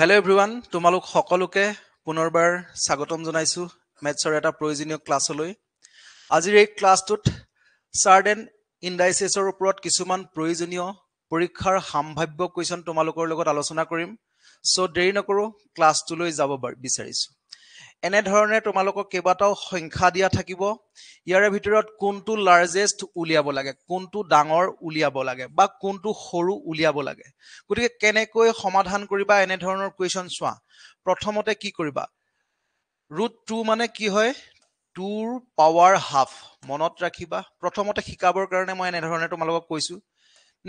hello' everyone তোমালোক সকলোকে পুনৰবাৰ স্বাগতম জনাইছোঁ মেথছৰ এটা প্ৰয়োজনীয় ক্লাছলৈ আজিৰ এই ক্লাছটোত এণ্ড ইণ্ডাইচেছৰ ওপৰত কিছুমান প্ৰয়োজনীয় পৰীক্ষাৰ সাম্ভাৱ্য কুৱেশ্যন তোমালোকৰ লগত আলোচনা কৰিম চ' দেৰি নকৰোঁ ক্লাছটোলৈ যাব বিচাৰিছোঁ এনেধৰণে তোমালোকক কেইবাটাও সংখ্যা দিয়া থাকিব ইয়াৰে ভিতৰত কোনটো লাৰ্জেষ্ট উলিয়াব লাগে কোনটো ডাঙৰ উলিয়াব লাগে বা কোনটো সৰু উলিয়াব লাগে গতিকে কেনেকৈ সমাধান কৰিবা এনেধৰণৰ কুৱেশ্যন চোৱা প্ৰথমতে কি কৰিবা ৰুট টু মানে কি হয় টুৰ পাৱাৰ হাফ মনত ৰাখিবা প্ৰথমতে শিকাবৰ কাৰণে মই এনেধৰণে তোমালোকক কৈছো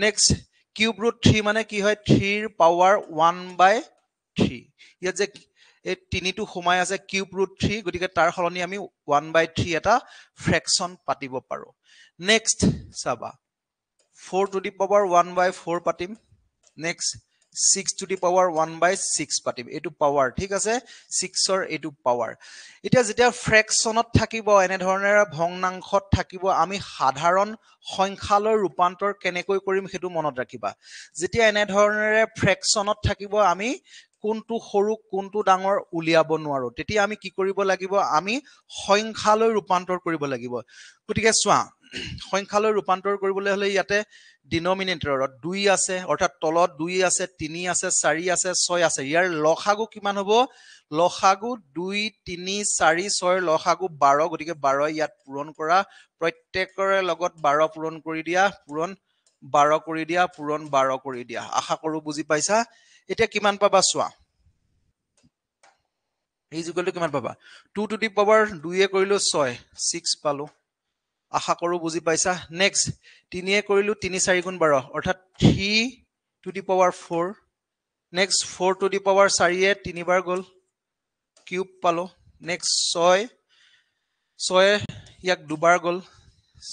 নেক্সট কিউব ৰুট থ্ৰী মানে কি হয় থ্ৰীৰ পাৱাৰ ওৱান বাই থ্ৰী ইয়াত যে এই তিনিটো সোমাই আছে কিউব ৰুট থ্ৰী গতিকে তাৰ সলনি আমি ওৱান বাই থ্ৰী এটা ফ্ৰেকশ্যন পাতিব পাৰোঁ নেক্সট চাবা four two the power one by four পাতিম next six to the power one by six পাতিম এইটো পাৱাৰ ঠিক আছে ছিক্সৰ এইটো পাৱাৰ এতিয়া যেতিয়া ফ্ৰেকশ্যনত থাকিব এনেধৰণেৰে ভগ্নাংশত থাকিব আমি সাধাৰণ সংখ্যালৈ ৰূপান্তৰ কেনেকৈ কৰিম সেইটো মনত ৰাখিবা যেতিয়া এনেধৰণেৰে ফ্ৰেকশ্যনত থাকিব আমি কোনটো সৰু কোনটো ডাঙৰ উলিয়াব নোৱাৰো তেতিয়া আমি কি কৰিব লাগিব আমি সংখ্যালৈ ৰূপান্তৰ কৰিব লাগিব গতিকে চোৱা সংখ্যালৈ ৰূপান্তৰ কৰিবলৈ হলে ইয়াতে ডিনমিনেটৰত দুই আছে অৰ্থাৎ তলত দুই আছে তিনি আছে চাৰি আছে ছয় আছে ইয়াৰ লসাগু কিমান হ'ব লসাগু দুই তিনি চাৰি ছয় লসাগু বাৰ গতিকে বাৰ ইয়াত পূৰণ কৰা প্ৰত্যেকৰে লগত বাৰ পূৰণ কৰি দিয়া পূৰণ বাৰ কৰি দিয়া পূৰণ বাৰ কৰি দিয়া আশা কৰো বুজি পাইছা এতিয়া কিমান পাবা চোৱা এই যুগলটো কিমান পাবা টু টু দি পাৱাৰ দুইয়ে কৰিলোঁ ছয় ছিক্স পালোঁ আশা কৰোঁ বুজি পাইছা নেক্সট তিনিয়ে কৰিলোঁ তিনি চাৰি গুণ বাৰ অৰ্থাৎ three to the power four next four two the power চাৰিয়ে তিনিবাৰ গ'ল কিউব পালোঁ নেক্সট ছয় ছয়ে ইয়াক দুবাৰ গ'ল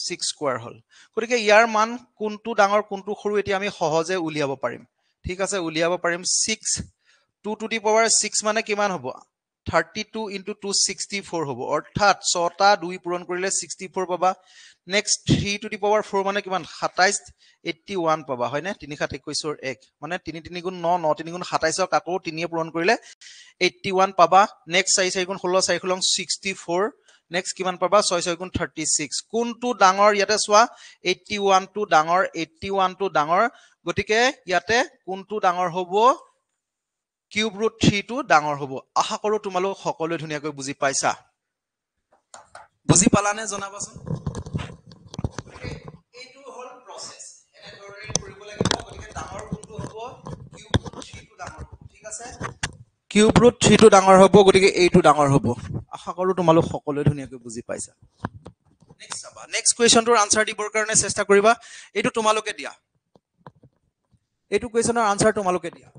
ছিক্স স্কোৱাৰ হ'ল গতিকে ইয়াৰ মান কোনটো ডাঙৰ কোনটো সৰু এতিয়া আমি সহজে উলিয়াব পাৰিম ঠিক আছে উলিয়াব পাৰিম six two to the power six মানে কিমান হ'ব thirty two into two sixty four হ'ব অৰ্থাৎ ছটা দুই পূৰণ কৰিলে ছিক্সটি ফ'ৰ পাবা next three to the power four মানে কিমান সাতাইছ এইটি ওৱান পাবা হয়নে তিনি সাত একৈছৰ এক মানে তিনি তিনি গুণ ন ন তিনি গুণ সাতাইছক আকৌ তিনিয়ে পূৰণ কৰিলে এইটি ওৱান পাবা নেক্সট চাৰি চাৰি গুণ ষোল্ল চাৰি ষোল্ল ছিক্সটি ফ'ৰ নেক্সট কিমান পাবা ছয় ছয় গুণ থাৰ্টি ছিক্স কোনটো ডাঙৰ ইয়াতে চোৱা এইটি ওৱানটো ডাঙৰ এইটি ওৱানটো ডাঙৰ গতিকে ইয়াতে কোনটো ডাঙৰ হ'ব কিউব ৰুট থ্ৰীটো ডাঙৰ হ'ব আশা কৰোঁ তোমালোক সকলোৱে ধুনীয়াকৈ বুজি পাইছা বুজি পালানে জনাবাচোন কিউব ৰুট টো ডাঙৰ হ'ব গতিকে এইটো ডাঙৰ হ'ব আশা কৰো তোমালোক সকলোৱে ধুনীয়াকৈ বুজি পাইছা নেক্সট চাবা নেক্সট কুৱেশ্যনটোৰ আনচাৰ দিবৰ কাৰণে চেষ্টা কৰিবা এইটো তোমালোকে দিয়া এইটো কুৱেশ্যনৰ আনচাৰ তোমালোকে দিয়া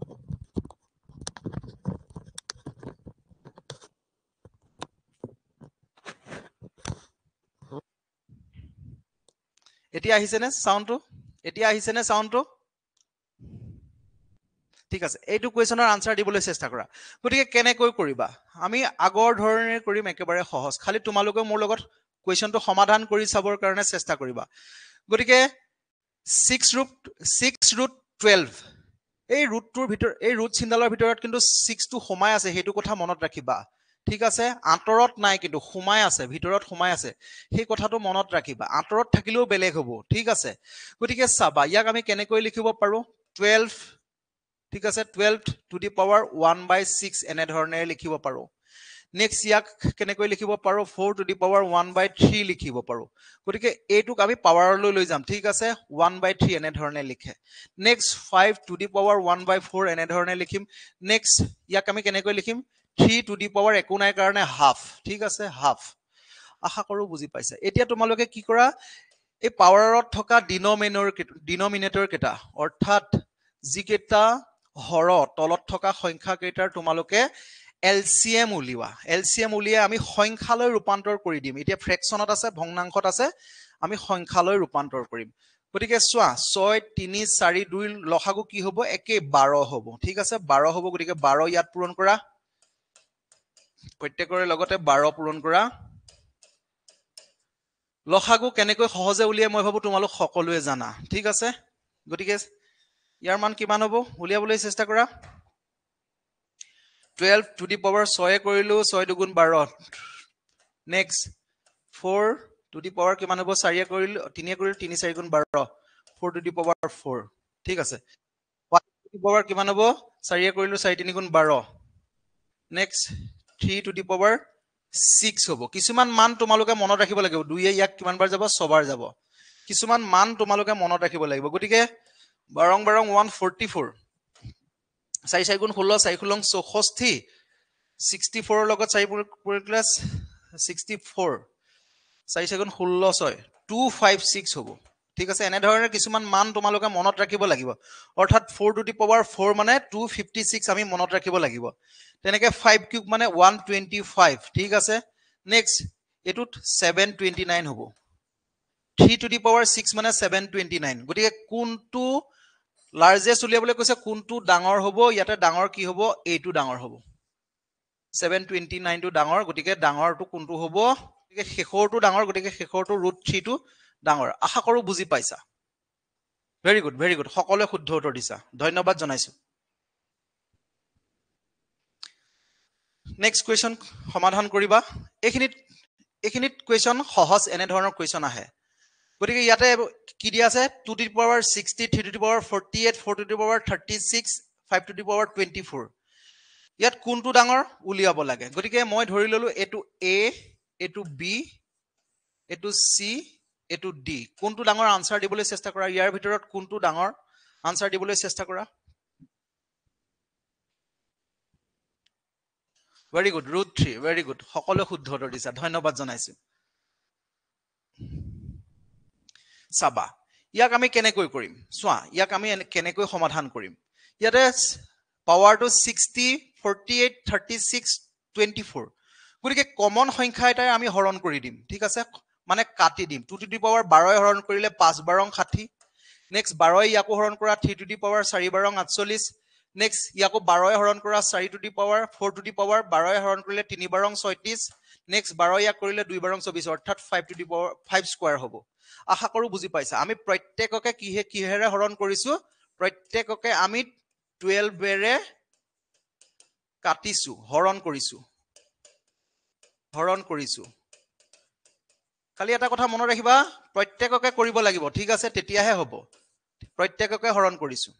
এতিয়া আহিছেনে চাউণ্ডটো এতিয়া আহিছেনে চাউণ্ডটো ঠিক আছে এইটো কুৱেশ্যনৰ আনচাৰ দিবলৈ চেষ্টা কৰা গতিকে কেনেকৈ কৰিবা আমি আগৰ ধৰণে কৰিম একেবাৰে সহজ খালি তোমালোকে মোৰ লগত কুৱেশ্যনটো সমাধান কৰি চাবৰ কাৰণে চেষ্টা কৰিবা গতিকে six root six root twelve এই ৰুটটোৰ ভিতৰত এই ৰুট চিন্তালৰ ভিতৰত কিন্তু ছিক্সটো সোমাই আছে সেইটো কথা মনত ৰাখিবা ঠিক আছে আঁতৰত নাই কিন্তু সোমাই আছে ভিতৰত সোমাই আছে সেই কথাটো মনত ৰাখিবা আঁতৰত থাকিলেও বেলেগ হ'ব ঠিক আছে গতিকে চাবা ইয়াক আমি কেনেকৈ লিখিব পাৰোঁ টুৱেলভ ঠিক আছে twelve to the power one by six এনেধৰণেৰে লিখিব পাৰোঁ নেক্সট ইয়াক কেনেকৈ লিখিব পাৰোঁ four two the power one by three লিখিব পাৰোঁ গতিকে এইটোক আমি পাৱাৰলৈ লৈ যাম ঠিক আছে ওৱান বাই থ্ৰী এনেধৰণে লিখে next five to the power one by four এনেধৰণে লিখিম নেক্সট ইয়াক আমি কেনেকৈ লিখিম থ্ৰী টু দি পাৱাৰ একো নাই কাৰণে হাফ ঠিক আছে হাফ আশা কৰোঁ বুজি পাইছে এতিয়া তোমালোকে কি কৰা এই পাৱাৰত থকা ডিনমিনৰ ডিনমিনেটৰ কেইটা অৰ্থাৎ যিকেইটা হৰ তলত থকা সংখ্যাকেইটাৰ তোমালোকে এল চি এম উলিওৱা এল চি এম উলিয়াই আমি সংখ্যালৈ ৰূপান্তৰ কৰি দিম এতিয়া ফ্ৰেকশ্যনত আছে ভগ্নাংশত আছে আমি সংখ্যালৈ ৰূপান্তৰ কৰিম গতিকে চোৱা ছয় তিনি চাৰি দুই লখাগু কি হ'ব একেই বাৰ হ'ব ঠিক আছে বাৰ হ'ব গতিকে বাৰ ইয়াত পূৰণ কৰা প্ৰত্যেকৰে লগতে বাৰ পূৰণ কৰা লখাগু কেনেকৈ সহজে উলিয়াই মই ভাবোঁ তোমালোক সকলোৱে জানা ঠিক আছে গতিকে ইয়াৰ মান কিমান হ'ব উলিয়াবলৈ চেষ্টা কৰা টুৱেল্ভ টু দি পাৱাৰ ছয়ে কৰিলোঁ ছয় দুগুণ বাৰ next four two the power কিমান হ'ব চাৰিয়ে কৰিলোঁ তিনিয়ে কৰিলোঁ তিনি চাৰি গুণ বাৰ four two the power four ঠিক আছে পাৱাৰ কিমান হ'ব চাৰিয়ে কৰিলোঁ চাৰি তিনি গুণ বাৰ next three to the power six হ'ব কিছুমান মান তোমালোকে মনত ৰাখিব লাগিব দুয়ে ইয়াক কিমান বাৰ যাব ছবাৰ যাব কিছুমান মান তোমালোকে মনত ৰাখিব লাগিব গতিকে বাৰং বাৰং ওৱান ফৰ্টি ফ'ৰ চাৰি চাৰি গুণ ষোল্ল চাৰি ষোল্ল চৌষষ্ঠি ছিক্সটি ফ'ৰৰ লগত চাৰি পৰি গ'লে ছিক্সটি ফ'ৰ চাৰি চাৰি গুণ ষোল্ল ছয় টু ফাইভ ছিক্স হ'ব ঠিক আছে এনেধৰণে কিছুমান মান তোমালোকে মনত ৰাখিব লাগিব অৰ্থাৎ four two the power four মানে টু ফিফটি ছিক্স আমি মনত ৰাখিব লাগিব তেনেকৈ ফাইভ কিউব মানে ওৱান টুৱেণ্টি ফাইভ ঠিক আছে নেক্সট এইটোত ছেভেন টুৱেণ্টি নাইন হ'ব three to the power six মানে ছেভেন টুৱেণ্টি নাইন গতিকে কোনটো লাৰ্জেষ্ট উলিয়াবলৈ কৈছে কোনটো ডাঙৰ হ'ব ইয়াতে ডাঙৰ কি হ'ব এইটো ডাঙৰ হ'ব ছেভেন টুৱেণ্টি নাইনটো ডাঙৰ গতিকে ডাঙৰটো কোনটো হ'ব গতিকে শেষৰটো ডাঙৰ গতিকে শেষৰটো ৰুট থ্ৰীটো ডাঙৰ আশা কৰোঁ বুজি পাইছা ভেৰি গুড ভেৰি গুড সকলোৱে শুদ্ধ উত্তৰ দিছা ধন্যবাদ জনাইছোঁ নেক্সট কুৱেশ্যন সমাধান কৰিবা এইখিনিত এইখিনিত কুৱেশ্যন সহজ এনেধৰণৰ কুৱেশ্যন আহে গতিকে ইয়াতে কি দিয়া আছে two to power sixty three to the power forty eight four to the power thirty six five to the power twenty four ইয়াত কোনটো ডাঙৰ উলিয়াব লাগে গতিকে মই ধৰি ললোঁ এইটো এ এইটো বি এইটো চি এইটো ডি কোনটো ডাঙৰ আনচাৰ দিবলৈ চেষ্টা কৰা ইয়াৰ ভিতৰত কোনটো ডাঙৰ আনচাৰ দিবলৈ চেষ্টা কৰা very good root three very good সকলোৱে শুদ্ধ উত্তৰ দিছা ধন্যবাদ জনাইছোঁ চাবা ইয়াক আমি কেনেকৈ কৰিম চোৱা ইয়াক আমি কেনেকৈ সমাধান কৰিম ইয়াতে পাৱাৰটো sixty forty eight thirty six twenty four গতিকে কমন সংখ্যা এটাই আমি হৰণ কৰি দিম ঠিক আছে মানে কাটি দিম টু টু দি পাৱাৰ বাৰই হৰণ কৰিলে পাঁচ বাৰং ষাঠি নেক্সট বাৰই ইয়াকো হৰণ কৰা থ্ৰী টু দি পাৱাৰ চাৰি বাৰং আঠচল্লিছ নেক্সট ইয়াকো বাৰই হৰণ কৰা চাৰি to the power four two the power বাৰই হৰণ কৰিলে তিনি বাৰং ছয়ত্ৰিছ নেক্সট বাৰ ইয়াক কৰিলে দুই বাৰং চৌবিছ অৰ্থাৎ five to the power five square হ'ব আশা কৰো বুজি পাইছা আমি প্ৰত্যেককে কিহে কিহেৰে হৰণ কৰিছো প্ৰত্যেককে আমি টুৱেলভেৰে কাটিছো হৰণ কৰিছো হৰণ কৰিছো খালি এটা কথা মনত ৰাখিবা প্ৰত্যেককে কৰিব লাগিব ঠিক আছে তেতিয়াহে হ'ব প্ৰত্যেককে হৰণ কৰিছো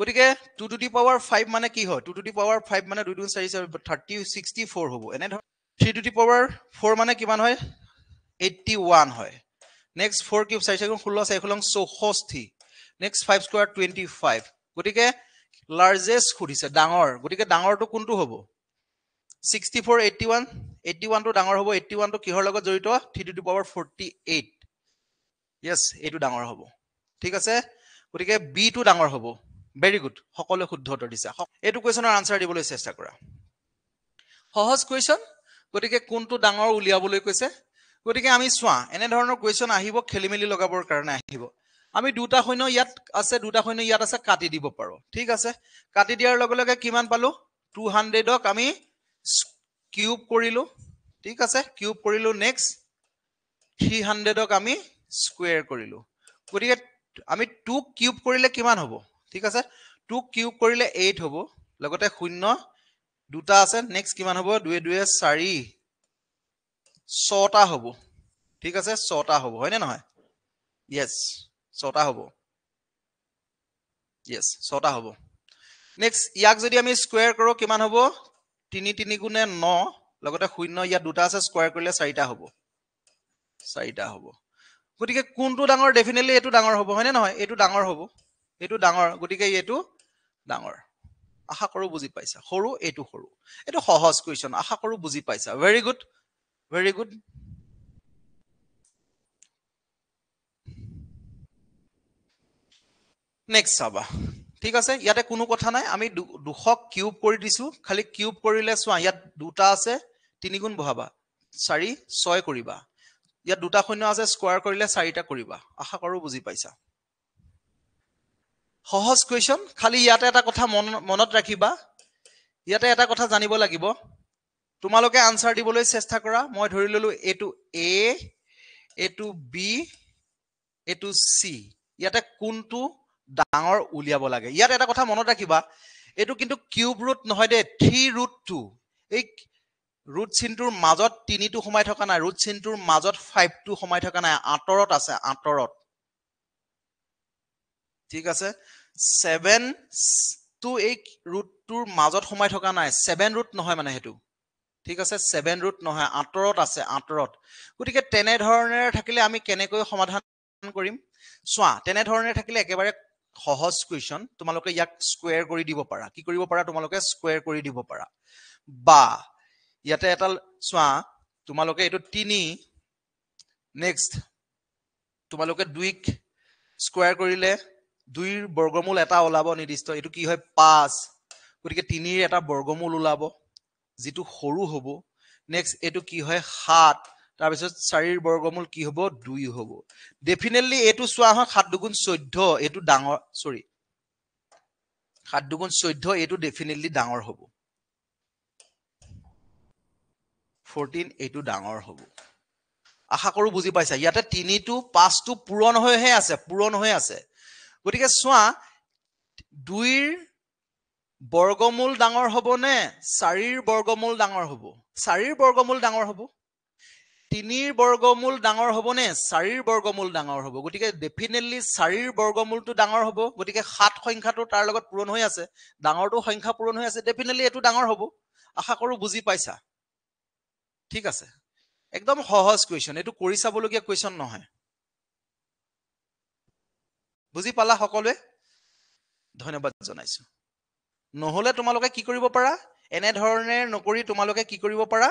গতিকে two to the power five মানে কি হয় two to the power five মানে দুই দুই চাৰি চাৰি থাৰ্টি ছিক্সটি ফ'ৰ হ'ব এনেধৰণৰ three to the power four মানে কিমান হয় এইটি ওৱান হয় নেক্সট ফ'ৰ কিউব চাৰি চাৰি ষোল্ল চাৰি ষোল্ল চৌষষ্ঠি next five square twenty five গতিকে লাৰ্জেষ্ট সুধিছে ডাঙৰ গতিকে ডাঙৰটো কোনটো হ'ব sixty four eighty one eighty ওৱানটো ডাঙৰ হ'ব এইটি ওৱানটো কিহৰ লগত জড়িত three to to power forty eight yes এইটো ডাঙৰ হ'ব ঠিক আছে গতিকে বিটো ডাঙৰ হ'ব ভেৰি গুড সকলোৱে শুদ্ধ উত্তৰ দিছে এইটো কুৱেশ্যনৰ আনচাৰ দিবলৈ চেষ্টা কৰা সহজ কুৱেশ্যন গতিকে কোনটো ডাঙৰ উলিয়াবলৈ কৈছে গতিকে আমি চোৱা এনেধৰণৰ কুৱেশ্যন আহিব খেলি মেলি লগাবৰ কাৰণে আহিব আমি দুটা শূন্য ইয়াত আছে দুটা সৈন্য ইয়াত আছে কাটি দিব পাৰোঁ ঠিক আছে কাটি দিয়াৰ লগে লগে কিমান পালোঁ টু হাণ্ড্ৰেডক আমি কিউব কৰিলোঁ ঠিক আছে কিউব কৰিলোঁ নেক্সট থ্ৰী হাণ্ড্ৰেডক আমি স্কুৱেৰ কৰিলোঁ গতিকে আমি টু কিউব কৰিলে কিমান হ'ব ঠিক আছে টু কিউব কৰিলে এইট হ'ব লগতে শূন্য দুটা আছে নেক্সট কিমান হ'ব দুয়ে দুয়ে চাৰি ছটা হ'ব ঠিক আছে ছটা হ'ব হয়নে নহয় য়েছ ছটা হ'ব য়েছ ছটা হ'ব নেক্সট ইয়াক যদি আমি স্কুৱেৰ কৰোঁ কিমান হ'ব তিনি তিনি গুণে ন লগতে শূন্য ইয়াত দুটা আছে স্কুৱেৰ কৰিলে চাৰিটা হ'ব চাৰিটা হ'ব গতিকে কোনটো ডাঙৰ ডেফিনেটলি এইটো ডাঙৰ হ'ব হয়নে নহয় এইটো ডাঙৰ হ'ব এইটো ডাঙৰ গতিকে এইটো ডাঙৰ আশা কৰোঁ বুজি পাইছা সৰু এইটো সৰু এইটো সহজ কুৱেশ্যন আশা কৰোঁ বুজি পাইছা very good very good next saba ঠিক আছে ইয়াতে কোনো কথা নাই আমি দুশক কিউব কৰি দিছোঁ খালি কিউব কৰিলে চোৱা ইয়াত দুটা আছে তিনিগুণ বহাবা চাৰি ছয় কৰিবা ইয়াত দুটা শূন্য আছে স্কুৱাৰ কৰিলে চাৰিটা কৰিবা আশা কৰো বুজি পাইছা সহজ কুৱেশ্যন খালি ইয়াতে এটা কথা মন মনত ৰাখিবা ইয়াতে এটা কথা জানিব লাগিব তোমালোকে আনচাৰ দিবলৈ চেষ্টা কৰা মই ধৰি ললো এইটো এ এইটো বি এইটো চি ইয়াতে কোনটো ডাঙৰ উলিয়াব লাগে ইয়াত এটা কথা মনত ৰাখিবা এইটো কিন্তু কিউব ৰুট নহয় দেই থ্ৰী ৰুট টু এই ৰুট চিনটোৰ মাজত তিনিটো সোমাই থকা নাই ৰুট চিনটোৰ মাজত টু সোমাই থকা নাই আঁতৰত আছে আঁতৰত ঠিক আছে চেভেন টু এই ৰুটটোৰ মাজত সোমাই থকা নাই চেভেন ৰুট নহয় মানে সেইটো ঠিক আছে ছেভেন ৰুট নহয় আঁতৰত আছে আঁতৰত গতিকে তেনেধৰণেৰে থাকিলে আমি কেনেকৈ সমাধান কৰিম চোৱা তেনেধৰণে থাকিলে একেবাৰে সহজ কুৱেশ্যন তোমালোকে ইয়াক স্কুৱেৰ কৰি দিব পাৰা কি কৰিব পাৰা তোমালোকে স্কুৱেৰ কৰি দিব পাৰা বা ইয়াতে এটা চোৱা তোমালোকে এইটো তিনি নেক্সট তোমালোকে দুইক স্কুৱেৰ কৰিলে দুইৰ বৰ্গমূল এটা ওলাব নিৰ্দিষ্ট এইটো কি হয় পাঁচ গতিকে তিনিৰ এটা বৰ্গমূল ওলাব যিটো সৰু হ'ব নেক্সট এইটো কি হয় সাত তাৰপিছত চাৰিৰ বৰ্গমূল কি হ'ব দুই হ'ব ডেফিনেটলি এইটো চোৱা হয় সাত দুগুণ চৈধ্য এইটো ডাঙৰ চৰি সাত দুগুণ চৈধ্য এইটো ডেফিনেটলি ডাঙৰ হ'ব ফৰটিন এইটো ডাঙৰ হ'ব আশা কৰোঁ বুজি পাইছা ইয়াতে তিনিটো পাঁচটো পূৰণ হৈহে আছে পূৰণ হৈ আছে গতিকে চোৱা দুইৰ বৰ্গমূল ডাঙৰ হ'বনে চাৰিৰ বৰ্গমূল ডাঙৰ হ'ব চাৰিৰ বৰ্গমূল ডাঙৰ হ'ব তিনিৰ বৰ্গমূল ডাঙৰ হ'বনে চাৰিৰ বৰ্গমূল ডাঙৰ হ'ব গতিকে ডেফিনেটলি চাৰিৰ বৰ্গমূলটো ডাঙৰ হ'ব গতিকে সাত সংখ্যাটো তাৰ লগত পূৰণ হৈ আছে ডাঙৰটো সংখ্যা পূৰণ হৈ আছে ডেফিনেটলি এইটো ডাঙৰ হ'ব আশা কৰোঁ বুজি পাইছা ঠিক আছে একদম সহজ কুৱেশ্যন এইটো কৰি চাবলগীয়া কুৱেশ্যন নহয় বুজি পালা সকলোৱে ধন্যবাদ জনাইছোঁ নহ'লে তোমালোকে কি কৰিব পাৰা এনেধৰণে নকৰি তোমালোকে কি কৰিব পাৰা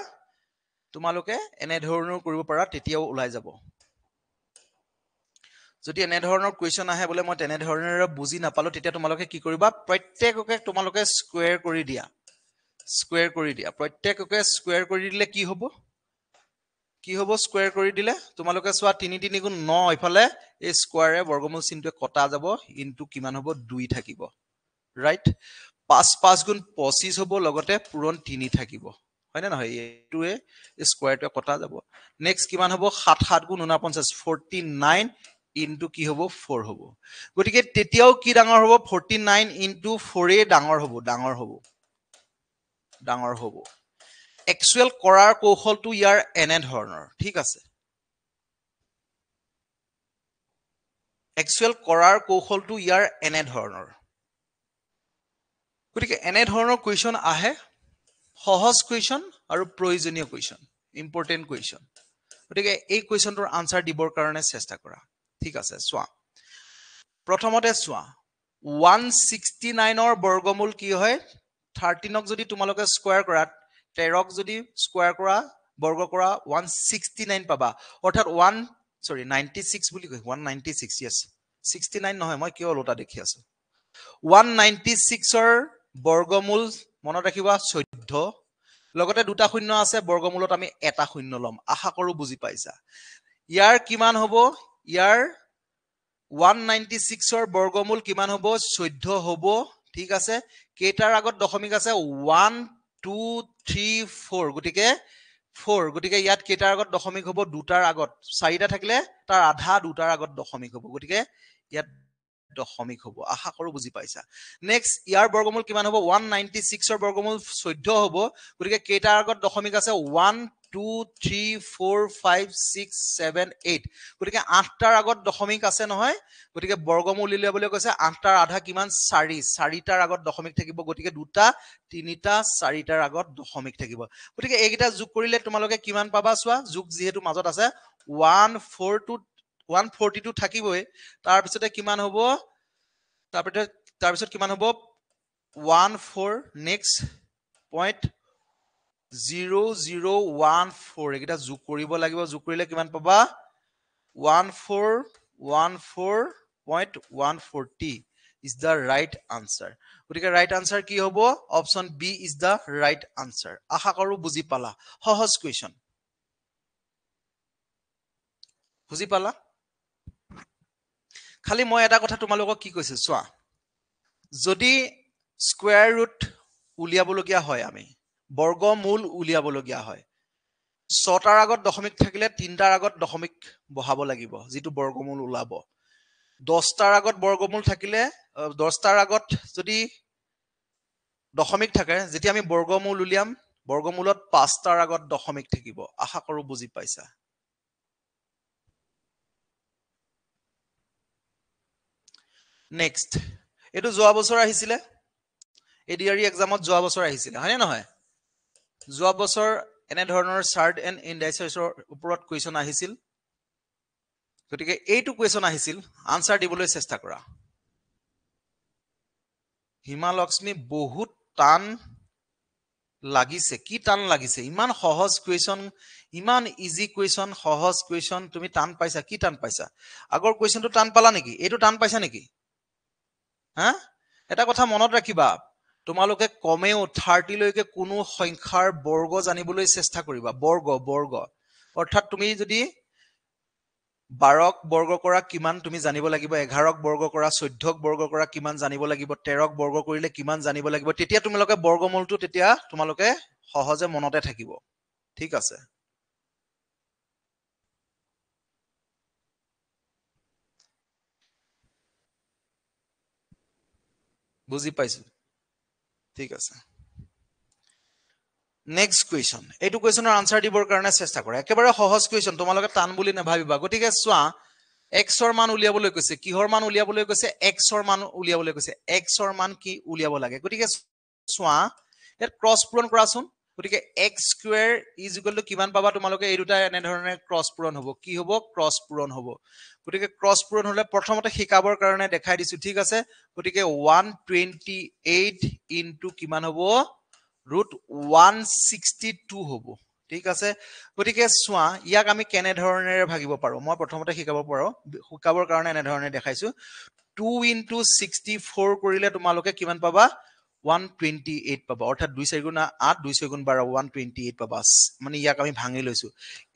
তোমালোকে এনেধৰণেও কৰিব পাৰা তেতিয়াও ওলাই যাব যদি এনেধৰণৰ কুৱেশ্যন আহে বোলে মই তেনেধৰণেৰে বুজি নাপালোঁ তেতিয়া তোমালোকে কি কৰিবা প্ৰত্যেককে তোমালোকে স্কুৱেৰ কৰি দিয়া স্কুৱেৰ কৰি দিয়া প্ৰত্যেককে স্কুৱেৰ কৰি দিলে কি হ'ব কি হ'ব স্কুৱেৰ কৰি দিলে তোমালোকে চোৱা তিনি তিনি গুণ ন ইফালে এই স্কুৱাৰে বৰ্গমূল চিনটোৱে কটা যাব ইনটো কিমান হ'ব দুই থাকিব ৰাইট পাঁচ পাঁচ গুণ পঁচিছ হ'ব লগতে পূৰণ তিনি থাকিব হয়নে নহয় এইটোৱে স্কুৱাৰটোৱে কটা যাব নেক্সট কিমান হ'ব সাত সাত গুণ ঊনপঞ্চাছ ফৰ্টি নাইন ইনটো কি হ'ব ফ'ৰ হ'ব গতিকে তেতিয়াও কি ডাঙৰ হ'ব ফৰ্টি নাইন ইনটু ফ'ৰেই ডাঙৰ হ'ব ডাঙৰ হ'ব ডাঙৰ হ'ব একচুৱেল কৰাৰ কৌশলটো ইয়াৰ এনেধৰণৰ ঠিক আছে একচুৱেল কৰাৰ কৌশলটো ইয়াৰ এনেধৰণৰ গতিকে এনেধৰণৰ কুৱেশ্যন আহে সহজ কুৱেশ্যন আৰু প্ৰয়োজনীয় কুৱেশ্যন ইম্পৰ্টেণ্ট কুৱেশ্যন গতিকে এই কুৱেশ্যনটোৰ আনচাৰ দিবৰ কাৰণে চেষ্টা কৰা ঠিক আছে চোৱা প্ৰথমতে চোৱা ওৱান ছিক্সটি নাইনৰ বৰ্গমূল কি হয় থাৰ্টিনক যদি তোমালোকে স্কুৱাৰ কৰা তেৰক যদি স্কুৱাৰ কৰা বৰ্গ কৰা ওৱান ছিক্সটি নাইন পাবা অৰ্থাৎ ওৱান চৰি নাইণ্টি ছিক্স বুলি কয় one ninety six yes sixty nine নহয় মই কিয় ওলোটা দেখি আছো ওৱান নাইণ্টি ছিক্সৰ বৰ্গমূল মনত ৰাখিব চৈধ্য লগতে দুটা শূন্য আছে বৰ্গমূলত আমি এটা শূন্য ল'ম আশা কৰো বুজি পাইছা ইয়াৰ কিমান হ'ব ইয়াৰ ওৱান নাইণ্টি ছিক্সৰ বৰ্গমূল কিমান হ'ব চৈধ্য হ'ব ঠিক আছে কেইটাৰ আগত দশমিক আছে ওৱান টু থ্ৰী ফ'ৰ গতিকে ফ'ৰ গতিকে ইয়াত কেইটাৰ আগত দশমিক হ'ব দুটাৰ আগত চাৰিটা থাকিলে তাৰ আধা দুটাৰ আগত দশমিক হ'ব গতিকে ইয়াত দশমিক হ'ব আশা কৰো বুজি পাইছা নেক্সট ইয়াৰ বৰ্গমূল কিমান হ'ব ওৱান নাইনটি ছিক্সৰ বৰ্গমূল চৈধ্য হ'ব গতিকে কেইটাৰ আগত দশমিক আছে one two three four five six seven eight গতিকে আঠটাৰ আগত দশমিক আছে নহয় গতিকে বৰ্গমূল উলিয়া বুলি কৈছে আঠটাৰ আধা কিমান চাৰি চাৰিটাৰ আগত দশমিক থাকিব গতিকে দুটা তিনিটা চাৰিটাৰ আগত দশমিক থাকিব গতিকে এইকেইটা যোগ কৰিলে তোমালোকে কিমান পাবা চোৱা যোগ যিহেতু মাজত আছে one four two one two থাকিবই তাৰপিছতে কিমান হ'ব তাৰপিছতে তাৰপিছত কিমান হ'ব one four next point zero' zero' one four এইকেইটা যোগ কৰিব লাগিব যোগ কৰিলে কিমান পাবা one four one four point one forty is the right answer গতিকে ৰাইট আনচাৰ কি হ'ব option B is the right answer আশা কৰোঁ বুজি পালা সহজ কুৱেশ্যন বুজি পালা খালি মই এটা কথা তোমালোকক কি কৈছো চোৱা যদি স্কুৱেৰ ৰুট উলিয়াবলগীয়া হয় আমি বৰ্গমূল উলিয়াবলগীয়া হয় ছটাৰ আগত দশমিক থাকিলে তিনিটাৰ আগত দশমিক বহাব লাগিব যিটো বৰ্গমূল ওলাব দহটাৰ আগত বৰ্গমূল থাকিলে দহটাৰ আগত যদি দশমিক থাকে যেতিয়া আমি বৰ্গমূল উলিয়াম বৰ্গমূলত পাঁচটাৰ আগত দশমিক থাকিব আশা কৰোঁ বুজি পাইছা নেক্সট এইটো যোৱা বছৰ আহিছিলে এ ডি আৰ ই এক্সামত যোৱা বছৰ আহিছিলে হয়নে নহয় যোৱা বছৰ এনেধৰণৰ চাৰ্ড এণ্ড ইণ্ডাইচাইছৰ ওপৰত কুৱেশ্যন আহিছিল গতিকে এইটো কুৱেশ্যন আহিছিল আনচাৰ দিবলৈ চেষ্টা কৰা হিমা লক্ষ্মী বহুত টান লাগিছে কি টান লাগিছে ইমান সহজ কুৱেশ্যন ইমান ইজি কুৱেশ্যন সহজ কুৱেশ্যন তুমি টান পাইছা কি টান পাইছা আগৰ কুৱেশ্যনটো টান পালা নেকি এইটো টান পাইছা নেকি হা এটা কথা মনত ৰাখিবা তোমালোকে কমেও থাৰ্টিলৈকে কোনো সংখ্যাৰ বৰ্গ জানিবলৈ চেষ্টা কৰিবা বৰ্গ বৰ্গ অৰ্থাৎ তুমি যদি বাৰক বৰ্গ কৰা কিমান তুমি জানিব লাগিব এঘাৰক বৰ্গ কৰা চৈধ্যক বৰ্গ কৰা কিমান জানিব লাগিব তেৰক বৰ্গ কৰিলে কিমান জানিব লাগিব তেতিয়া তোমালোকে বৰ্গমূলটো তেতিয়া তোমালোকে সহজে মনতে থাকিব ঠিক আছে বুজি পাইছো ঠিক আছে নেক্সট কুৱেশ্যন এইটো কুৱেশ্যনৰ আনচাৰ দিবৰ কাৰণে চেষ্টা কৰা একেবাৰে সহজ কুৱেশ্যন তোমালোকে টান বুলি নাভাবিবা গতিকে চোৱা এক্সৰ মান উলিয়াবলৈ কৈছে কিহৰ মান উলিয়াবলৈ কৈছে এক্সৰ মান উলিয়াবলৈ কৈছে এক্সৰ মান কি উলিয়াব লাগে গতিকে চোৱা ইয়াত ক্ৰছ পূৰণ কৰাচোন গতিকে x square is equal to কিমান পাবা তোমালোকে এই দুটা এনেধৰণে ক্ৰছ পূৰণ হ'ব কি হ'ব ক্ৰছ পূৰণ হ'ব গতিকে ক্ৰছ পূৰণ হ'লে প্ৰথমতে শিকাবৰ কাৰণে দেখাই দিছোঁ ঠিক আছে গতিকে ওৱান টুৱেণ্টি এইট ইনটু কিমান হ'ব ৰুট ওৱান ছিক্সটি টু হ'ব ঠিক আছে গতিকে চোৱা ইয়াক আমি কেনেধৰণেৰে ভাগিব পাৰোঁ মই প্ৰথমতে শিকাব পাৰোঁ শিকাবৰ কাৰণে এনেধৰণে দেখাইছোঁ টু ইনটু ছিক্সটি ফ'ৰ কৰিলে তোমালোকে কিমান পাবা ওৱান টুৱেণ্টি এইট পাবা অৰ্থাৎ দুই চাৰিগুণা আঠ দুই চাৰিগুণ বাৰ ওৱান টুৱেণ্টি এইট পাবা মানে ইয়াক আমি ভাঙি লৈছো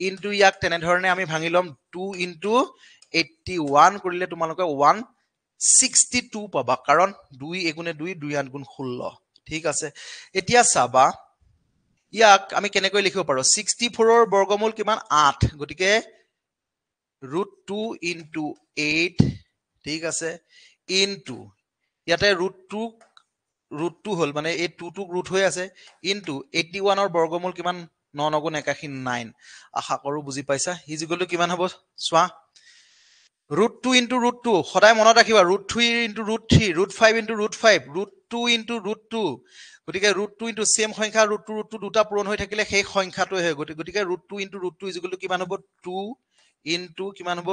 ইনটু ইয়াক তেনেধৰণে আমি ভাঙি ল'ম টু ইনটু এইটি ওৱান কৰিলে তোমালোকে ওৱান ছিক্সটি টু পাবা কাৰণ দুই এগুণে দুই দুই আঠ গুণ ষোল্ল ঠিক আছে এতিয়া চাবা ইয়াক আমি কেনেকৈ লিখিব পাৰো ছিক্সটি ফ'ৰৰ বৰ্গমূল কিমান আঠ গতিকে ৰুট টু ইনটু এইট ঠিক আছে ইনটু ইয়াতে ৰুট টু টু হ'ল মানে এই টু টুক ৰুট হৈ আছে ইনটু এইটি ওৱানৰ বৰ্গমূল কিমান ন নগুণ একাশী নাইন আশা কৰোঁ বুজি পাইছা সি যি গ'লো কিমান হ'ব চোৱা root two into root two সদায় মনত ৰাখিবা root three into root three root five into root five root two into root two গতিকে ৰুট টু ইনটু চেম সংখ্যা ৰুট টু ৰুট টু দুটা পূৰণ হৈ থাকিলে সেই সংখ্যাটোৱে হয় গতিকে গতিকে root two into root two ইজিকেলটো কিমান হ'ব টু ইনটু কিমান হ'ব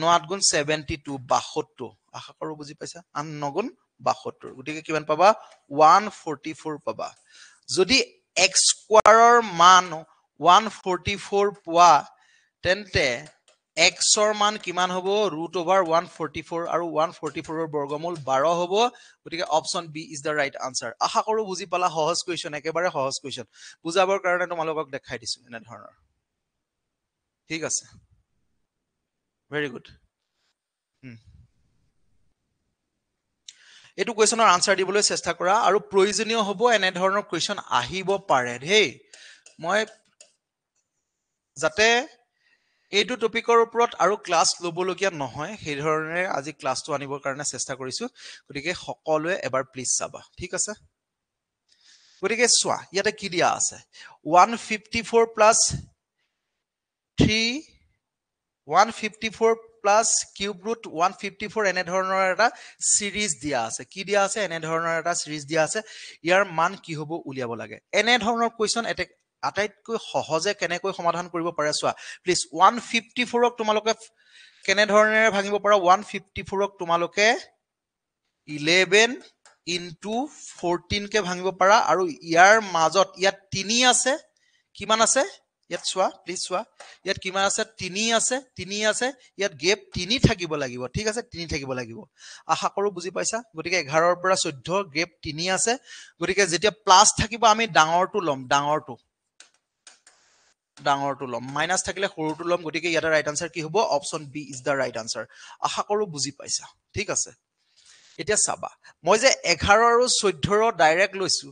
ন আঠ গুণ ছেভেণ্টি টু বাসত্তৰ আশা কৰোঁ বুজি পাইছা আন নগুণ বাসত্তৰ গতিকে কিমান পাবা ওৱান পাবা যদি এক্স স্কুৱাৰৰ মান ওৱান ফৰ্টি ফ'ৰ পোৱা তেন্তে এক্সৰ মান কিমান হ'ব root over one forty four আৰু ওৱান ফৰ্টি ফ'ৰৰ বৰ্গমূল বাৰ হ'ব গতিকে option B is the right answer আশা কৰোঁ বুজি পালা সহজ কুৱেশ্যন একেবাৰে সহজ কুৱেশ্যন বুজাবৰ কাৰণে তোমালোকক দেখাই দিছো এনেধৰণৰ ঠিক আছে ভেৰি গুড হুম এইটো কুৱেশ্যনৰ আনচাৰ দিবলৈ চেষ্টা কৰা আৰু প্ৰয়োজনীয় হ'ব এনেধৰণৰ কুৱেশ্যন আহিব পাৰে দেই মই যাতে এইটো টপিকৰ ওপৰত আৰু ক্লাছ ল'বলগীয়া নহয় সেইধৰণে আজি ক্লাছটো আনিবৰ কাৰণে চেষ্টা কৰিছো গতিকে সকলোৱে এবাৰ প্লিজ চাবা ঠিক আছে গতিকে চোৱা ইয়াতে কি দিয়া আছে one fifty four plus three one fifty four plus cube root one fifty four এনেধৰণৰ এটা ছিৰিজ দিয়া আছে কি দিয়া আছে এনেধৰণৰ এটা ছিৰিজ দিয়া আছে ইয়াৰ মান কি হ'ব উলিয়াব লাগে এনেধৰণৰ কুৱেশ্যন এটে আটাইতকৈ সহজে কেনেকৈ সমাধান কৰিব পাৰে চোৱা প্লিজ ওৱান ফিফটি ফ'ৰক তোমালোকে কেনেধৰণেৰে ভাঙিব পাৰা ওৱান ফিফটি ফ'ৰক তোমালোকে ইলেভেন ইনটু ফৰ্টিনকৈ ভাঙিব পাৰা আৰু ইয়াৰ মাজত ইয়াত তিনি আছে কিমান আছে ইয়াত চোৱা প্লিজ চোৱা ইয়াত কিমান আছে তিনি আছে তিনি আছে ইয়াত গেপ তিনি থাকিব লাগিব ঠিক আছে তিনি থাকিব লাগিব আশা কৰোঁ বুজি পাইছা গতিকে এঘাৰৰ পৰা চৈধ্য গেপ তিনি আছে গতিকে যেতিয়া প্লাছ থাকিব আমি ডাঙৰটো ল'ম ডাঙৰটো ডাঙৰটো ল'ম মাইনাছ থাকিলে সৰুটো ল'ম গতিকে ইয়াতে ৰাইট আনচাৰ কি হ'ব option B is the right answer আশা কৰোঁ বুজি পাইছা ঠিক আছে এতিয়া চাবা মই যে এঘাৰ আৰু চৈধ্যৰ ডাইৰেক্ট লৈছো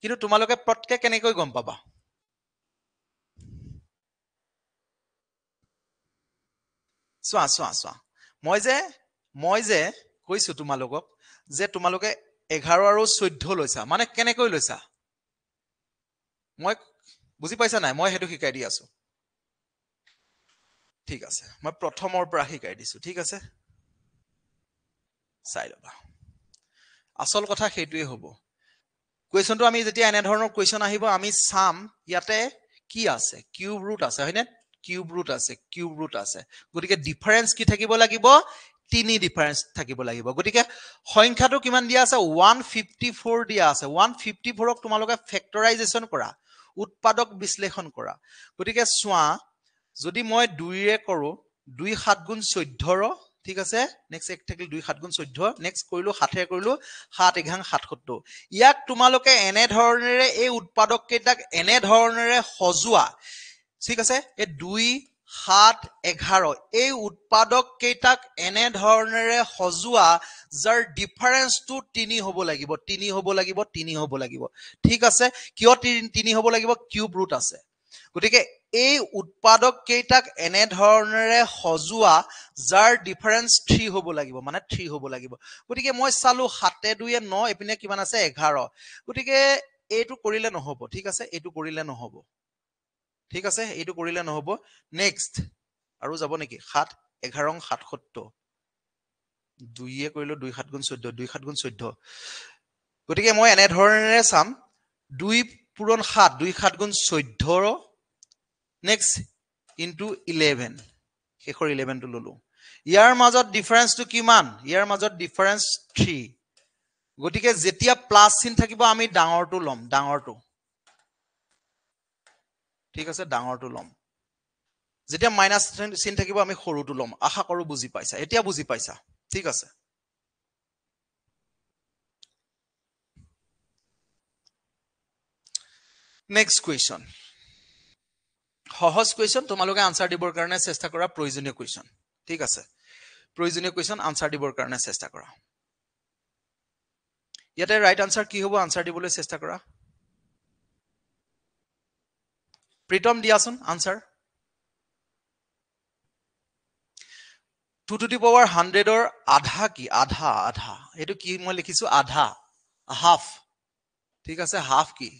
কিন্তু তোমালোকে পটকে কেনেকৈ গম পাবা চোৱা চোৱা চোৱা মই যে মই যে কৈছো তোমালোকক যে তোমালোকে এঘাৰ আৰু চৈধ্য লৈছা মানে কেনেকৈ লৈছা মই বুজি পাইছা নাই মই সেইটো শিকাই দি আছো ঠিক আছে মই প্ৰথমৰ পৰা শিকাই দিছো ঠিক আছে চাই ল'বা আচল কথা সেইটোৱে হ'ব কুৱেশ্যনটো আমি যেতিয়া এনেধৰণৰ কুৱেশ্যন আহিব আমি চাম ইয়াতে কি আছে কিউব ৰুট আছে হয়নে কিউব ৰুট আছে কিউব ৰুট আছে গতিকে ডিফাৰেঞ্চ কি থাকিব লাগিব তিনি ডিফাৰেঞ্চ থাকিব লাগিব গতিকে সংখ্যাটো কিমান দিয়া আছে ওৱান ফিফটি ফ'ৰ দিয়া আছে ওৱান ফিফটি ফ'ৰক তোমালোকে ফেক্টৰাইজেশ্যন কৰা উৎপাদক বিশ্লেষণ কৰা গতিকে চোৱা যদি মই দুইৰে কৰোঁ দুই সাত গুণ চৈধ্যৰ ঠিক আছে নেক্সট এক থাকিল দুই সাত গুণ চৈধ্য নেক্সট কৰিলোঁ সাতেৰে কৰিলোঁ সাত এঘাং সাতসত্তৰ ইয়াক তোমালোকে এনেধৰণেৰে এই উৎপাদককেইটাক এনেধৰণেৰে সজোৱা ঠিক আছে এই দুই সাত এঘাৰ এই উৎপাদক কেইটাক এনেধৰণেৰে সজোৱা যাৰ ডিফাৰেঞ্চটো তিনি হ'ব লাগিব তিনি হ'ব লাগিব তিনি হ'ব লাগিব ঠিক আছে কিয় তিনি হ'ব লাগিব কিউব ৰুট আছে গতিকে এই উৎপাদক কেইটাক এনেধৰণেৰে সজোৱা যাৰ ডিফাৰেঞ্চ থ্ৰী হ'ব লাগিব মানে থ্ৰী হ'ব লাগিব গতিকে মই চালো সাতে দুয়ে ন এইপিনে কিমান আছে এঘাৰ গতিকে এইটো কৰিলে নহ'ব ঠিক আছে এইটো কৰিলে নহ'ব ঠিক আছে এইটো কৰিলে নহব নেক্সট আৰু যাব নেকি সাত এঘাৰ সাতসত্তৰ দুইয়ে কৰিলো দুই সাত গুণ চৈধ্য দুই সাত গুণ চৈধ্য গতিকে মই এনেধৰণেৰে চাম দুই পূৰণ সাত দুই সাত গুণ চৈধ্য নেক্সট ইনটু ইলেভেন শেষৰ ইলেভেনটো ললো ইয়াৰ মাজত ডিফাৰেঞ্চটো কিমান ইয়াৰ মাজত ডিফাৰেঞ্চ থ্ৰী গতিকে যেতিয়া প্লাছ চিন থাকিব আমি ডাঙৰটো ল'ম ডাঙৰটো ঠিক আছে ডাঙৰটো ল'ম যেতিয়া মাইনাছ চিন থাকিব আমি সৰুটো ল'ম আশা কৰো বুজি পাইছা এতিয়া বুজি পাইছা ঠিক আছে নেক্সট কুৱেশ্যন সহজ কুৱেশ্যন তোমালোকে আনচাৰ দিবৰ কাৰণে চেষ্টা কৰা প্ৰয়োজনীয় কুৱেশ্যন ঠিক আছে প্ৰয়োজনীয় কুৱেশ্যন আনচাৰ দিবৰ কাৰণে চেষ্টা কৰা ইয়াতে ৰাইট আনচাৰ কি হ'ব আনচাৰ দিবলৈ চেষ্টা কৰা প্ৰীতম দিয়াচোন answer two to the power হাণ্ড্ৰেডৰ আধা কি আধা আধা এইটো কি মই লিখিছো আধা হাফ ঠিক আছে হাফ কি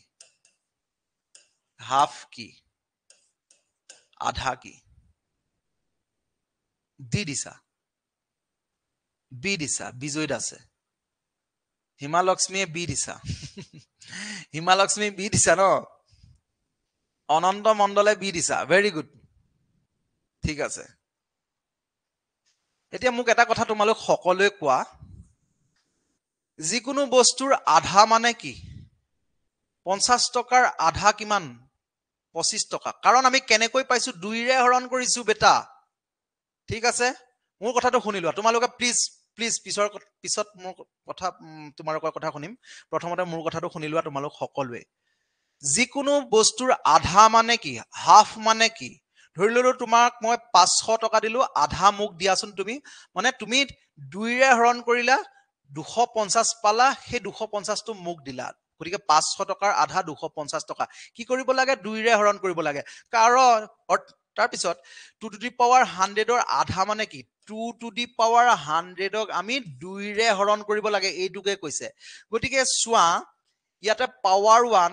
হাফ কি আধা কি ডি দিছা বি দিছা বিজয় দাসে হিমালক্ষ্মীয়ে বি দিছা হিমালক্ষ্মী বি দিছা ন অনন্ত মণ্ডলে বি দিছা ভেৰি গুড ঠিক আছে এতিয়া মোক এটা কথা তোমালোক সকলোৱে কোৱা যিকোনো বস্তুৰ আধা মানে কি পঞ্চাছ টকাৰ আধা কিমান পঁচিছ টকা কাৰণ আমি কেনেকৈ পাইছো দুইৰে হৰণ কৰিছো বেটা ঠিক আছে মোৰ কথাটো শুনি লোৱা তোমালোকে প্লিজ প্লিজ পিছৰ পিছত মোৰ কথা তোমালোকৰ কথা শুনিম প্ৰথমতে মোৰ কথাটো শুনি লোৱা তোমালোক সকলোৱে যিকোনো বস্তুৰ আধা মানে কি হাফ মানে কি ধৰি ললো তোমাক মই পাঁচশ টকা দিলো আধা মোক দিয়াচোন তুমি মানে তুমি দুইৰে হৰণ কৰিলা দুশ পঞ্চাছ পালা সেই দুশ পঞ্চাছটো মোক দিলা গতিকে পাঁচশ টকাৰ আধা দুশ পঞ্চাছ টকা কি কৰিব লাগে দুইৰে হৰণ কৰিব লাগে কাৰণ তাৰপিছত টু টু দি পাৱাৰ হাণ্ড্ৰেডৰ আধা মানে কি টু টু দি পাৱাৰ হাণ্ড্ৰেডক আমি দুইৰে হৰণ কৰিব লাগে এইটোকে কৈছে গতিকে চোৱা ইয়াতে পাৱাৰ ওৱান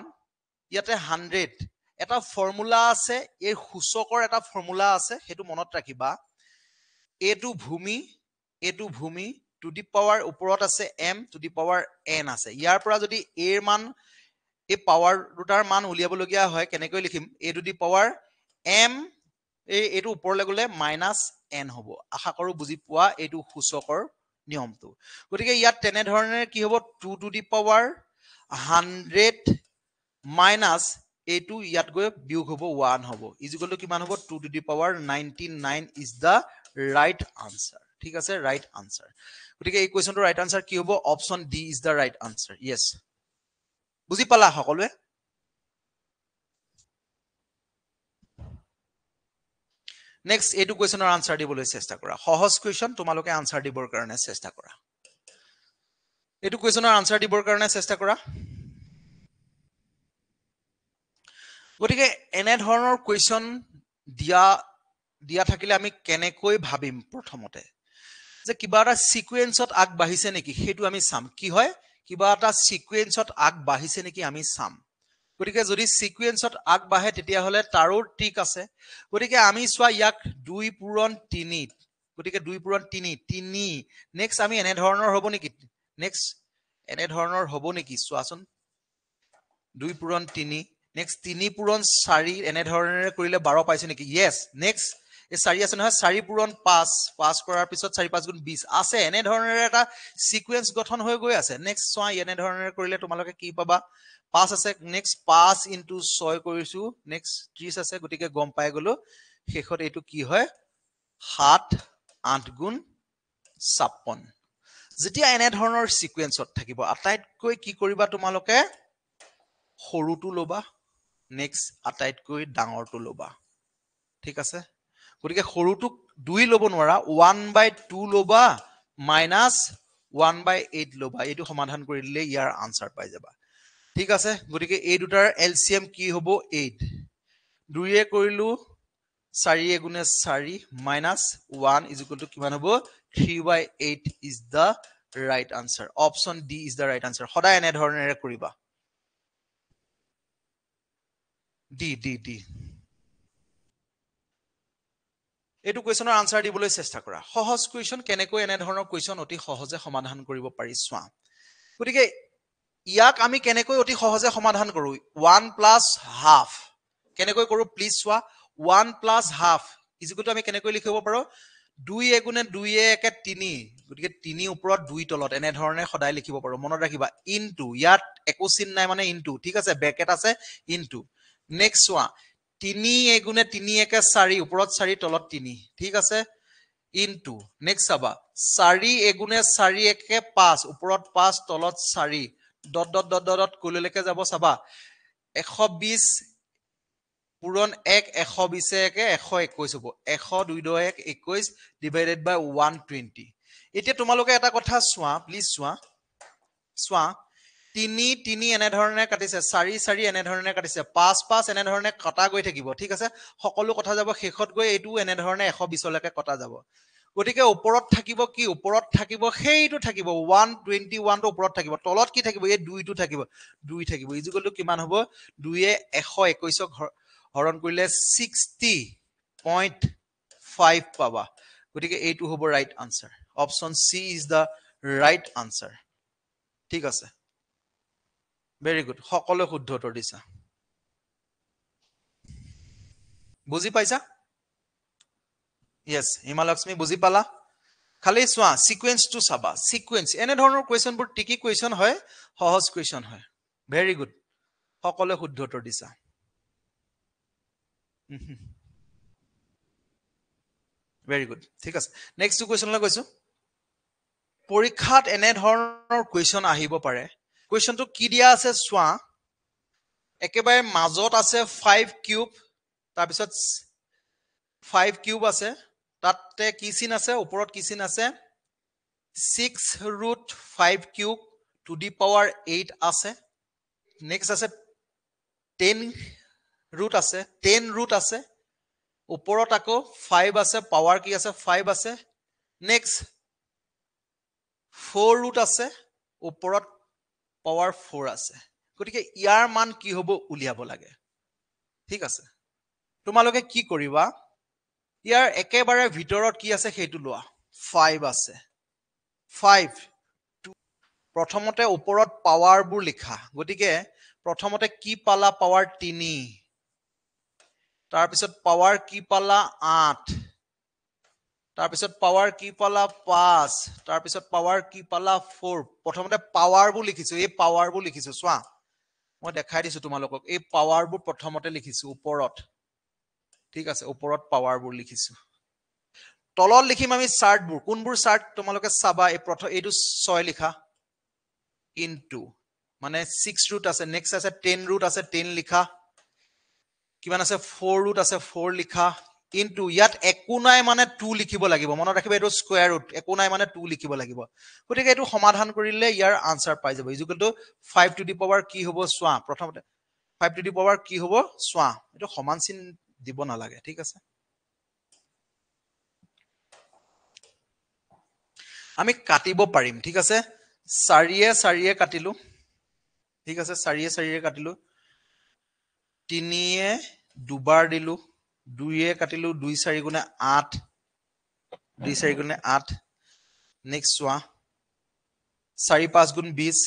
ইয়াতে হাণ্ড্ৰেড এটা ফৰ্মুলা আছে এই সূচকৰ এটা ফৰ্মুলা আছে সেইটো মনত ৰাখিবা এইটো ভূমি এইটো ভূমি টু দি পাৱাৰ ওপৰত আছে m to the power n আছে ইয়াৰ পৰা যদি এৰ মান এই পাৱাৰ দুটাৰ মান উলিয়াবলগীয়া হয় কেনেকৈ লিখিম a to the power m এই এইটো ওপৰলৈ গ'লে মাইনাছ এন হ'ব আশা কৰোঁ বুজি পোৱা এইটো সূচকৰ নিয়মটো গতিকে ইয়াত তেনেধৰণে কি হ'ব two to the power hundred minus এইটো ইয়াত গৈ বিয়োগ হ'ব ওৱান হ'ব ইজিকলটো কিমান হ'ব two to the power ninety nine is the right answer ঠিক আছে ৰাইট আনচাৰ গতিকে এই কুৱেশ্যনটো ৰাইট আনচাৰ কি হ'ব option D is the right answer yes বুজি পালা সকলোৱে নেক্সট এইটো কুৱেশ্যনৰ আনচাৰ দিবলৈ চেষ্টা কৰা সহজ কুৱেশ্যন তোমালোকে আনচাৰ দিবৰ কাৰণে চেষ্টা কৰা এইটো কুৱেশ্যনৰ আনচাৰ দিবৰ কাৰণে চেষ্টা কৰা গতিকে এনেধৰণৰ কুৱেশ্যন দিয়া দিয়া থাকিলে আমি কেনেকৈ ভাবিম প্ৰথমতে যে কিবা এটা চিকুৱেঞ্চত আগবাঢ়িছে নেকি সেইটো আমি চাম কি হয় কিবা এটা চিকুৱেঞ্চত আগবাঢ়িছে নেকি আমি চাম গতিকে যদি চিকুৱেঞ্চত আগবাঢ়ে তেতিয়াহ'লে তাৰো টিক আছে গতিকে আমি চোৱা ইয়াক দুই পূৰণ তিনি গতিকে দুই পূৰণ তিনি তিনি নেক্সট আমি এনেধৰণৰ হ'ব নেকি নেক্সট এনেধৰণৰ হ'ব নেকি চোৱাচোন দুই পূৰণ তিনি নেক্সট তিনি পূৰণ চাৰি এনেধৰণেৰে কৰিলে বাৰ পাইছো নেকি য়েছ নেক্সট এই চাৰি আছে নহয় চাৰি পূৰণ পাঁচ পাঁচ কৰাৰ পিছত চাৰি পাঁচ গুণ বিছ আছে এনেধৰণেৰে এটা চিকুৱেঞ্চ গঠন হৈ গৈ আছে নেক্সট চোৱা এনেধৰণেৰে কৰিলে তোমালোকে কি পাবা পাঁচ আছে নেক্সট পাঁচ ইনটু ছয় কৰিছো নেক্সট ত্ৰিছ আছে গতিকে গম পাই গলো শেষত এইটো কি হয় সাত আঠ গুণ ছাপন্ন যেতিয়া এনেধৰণৰ চিকুৱেঞ্চত থাকিব আটাইতকৈ কি কৰিবা তোমালোকে সৰুটো ল'বা নেক্সট আটাইতকৈ ডাঙৰটো ল'বা ঠিক আছে গতিকে সৰুটোক দুই ল'ব নোৱাৰা ওৱান বাই টু ল'বা মাইনাছ ওৱান বাই এইট ল'বা এইটো সমাধান কৰি দিলে ইয়াৰ আনচাৰ পাই যাবা ঠিক আছে গতিকে এই দুটাৰ এল চি এম কি হ'ব এইট দুয়ে কৰিলো চাৰি এগুণে চাৰি মাইনাছ ওৱান ইজিকুৱেলটো কিমান হ'ব three by eight is the right answer option D is the right answer সদায় এনেধৰণেৰে কৰিবা ডি ডি ডি এইটো কুৱেশ্যনৰ আনচাৰ দিবলৈ চেষ্টা কৰা সহজ কুৱেশ্যন কেনেকৈ এনেধৰণৰ কুৱেশ্যন অতি সহজে সমাধান কৰিব পাৰি চোৱা গতিকে ইয়াক আমি কেনেকৈ অতি সহজে সমাধান কৰোঁ ওৱান প্লাছ হাফ কেনেকৈ কৰোঁ প্লিজ চোৱা ওৱান প্লাছ হাফ ইজিকুলটো আমি কেনেকৈ লিখিব পাৰোঁ দুই এগুণে দুইয়ে একে তিনি গতিকে তিনি ওপৰত দুই তলত এনেধৰণে সদায় লিখিব পাৰোঁ মনত ৰাখিবা ইনটো ইয়াত একো চিন নাই মানে ইনটো ঠিক আছে বেকেট আছে ইনটো নেক্সট চোৱা তিনি এগুণে তিনি একে চাৰি ওপৰত চাৰি তলত তিনি ঠিক আছে ইনটু নেক্সট চাবা চাৰি এগুণে চাৰি একে পাঁচ ওপৰত পাঁচ তলত চাৰি দত দত দত দত কুলিলৈকে যাব চাবা এশ বিশ পূৰণ এক এশ বিশে একে এশ একৈছ হ'ব এশ দুই দহ এক একৈছ ডিভাইডেড বাই ওৱান টুৱেণ্টি এতিয়া তোমালোকে এটা কথা চোৱা প্লিজ চোৱা চোৱা তিনি তিনি এনেধৰণে কাটিছে চাৰি চাৰি এনেধৰণে কাটিছে পাঁচ পাঁচ এনেধৰণে কটা গৈ থাকিব ঠিক আছে সকলো কথা যাব শেষত গৈ এইটো এনেধৰণে এশ বিছলৈকে কটা যাব গতিকে ওপৰত থাকিব কি ওপৰত থাকিব সেইটো থাকিব ওৱান টুৱেণ্টি ওৱানটো ওপৰত থাকিব তলত কি থাকিব এই দুইটো থাকিব দুই থাকিব ইজুকলটো কিমান হ'ব দুয়ে এশ একৈশক হৰণ কৰিলে ছিক্সটি পইণ্ট ফাইভ পাবা গতিকে এইটো হ'ব right answer option C is the right answer ঠিক আছে ভেৰি গুড সকলোৱে শুদ্ধ উত্তৰ দিছা বুজি পাইছা য়েছ হিমালক্ষ্মী বুজি পালা খালি চোৱা চিকুৱেঞ্চটো চাবা চিকুৱেঞ্চ এনেধৰণৰ কুৱেশ্যনবোৰ টিকি কুৱেশ্যন হয় সহজ কুৱেশ্যন হয় ভেৰি গুড সকলোৱে শুদ্ধ উত্তৰ দিছা ভেৰি গুড ঠিক আছে নেক্সট কুৱেশ্যনলৈ কৈছো পৰীক্ষাত এনেধৰণৰ কুৱেশ্যন আহিব পাৰে কুৱেশ্যনটো কি দিয়া আছে চোৱা একেবাৰে মাজত আছে ফাইভ কিউব তাৰপিছত ফাইভ কিউব আছে তাতে কি চিন আছে ওপৰত কি চিন আছে six root five cube to the power eight আছে নেক্সট আছে টেন ৰুট আছে টেন ৰুট আছে ওপৰত আকৌ ফাইভ আছে পাৱাৰ কি আছে ফাইভ আছে নেক্সট ফ'ৰ ৰুট আছে ওপৰত পাৱাৰ ফ'ৰ আছে গতিকে ইয়াৰ মান কি হ'ব উলিয়াব লাগে ঠিক আছে তোমালোকে কি কৰিবা ইয়াৰ একেবাৰে ভিতৰত কি আছে সেইটো লোৱা ফাইভ আছে ফাইভ টু প্ৰথমতে ওপৰত পাৱাৰবোৰ লিখা গতিকে প্ৰথমতে কি পালা পাৱাৰ তিনি তাৰপিছত পাৱাৰ কি পালা আঠ তাৰপিছত পাৱাৰ কি পালা পাঁচ তাৰপিছত পাৱাৰ কি পালা ফ'ৰ প্ৰথমতে পাৱাৰবোৰ লিখিছো এই পাৱাৰবোৰ লিখিছো চোৱা মই দেখাই দিছো তোমালোকক এই পাৱাৰবোৰ প্ৰথমতে লিখিছো ওপৰত ঠিক আছে ওপৰত পাৱাৰবোৰ লিখিছো তলত লিখিম আমি চাৰ্টবোৰ কোনবোৰ চাৰ্ট তোমালোকে চাবা এই প্ৰথম এইটো ছয় লিখা ইন টু মানে ছিক্স ৰুট আছে নেক্সট আছে টেন ৰুট আছে টেন লিখা কিমান আছে ফ'ৰ ৰুট আছে ফ'ৰ লিখা কিন্তু ইয়াত একো নাই মানে টু লিখিব লাগিব মনত ৰাখিব এইটো স্কুৱাৰ ৰুট একো নাই মানে টু লিখিব লাগিব গতিকে এইটো সমাধান কৰিলে ইয়াৰ আনচাৰ পাই যাব equal to five to the power কি হ'ব চোৱা প্ৰথমতে ফাইভ টু দি পাৱাৰ কি হ'ব চোৱা এইটো সমান চিন দিব নালাগে ঠিক আছে আমি কাটিব পাৰিম ঠিক আছে চাৰিয়ে চাৰিয়ে কাটিলোঁ ঠিক আছে চাৰিয়ে চাৰিয়ে কাটিলোঁ তিনিয়ে দুবাৰ দিলোঁ দুইয়ে কাটিলো দুই চাৰি গুণে আঠ দুই চাৰি গুণে আঠ নেক্সট চোৱা চাৰি পাঁচ গুণ বিছ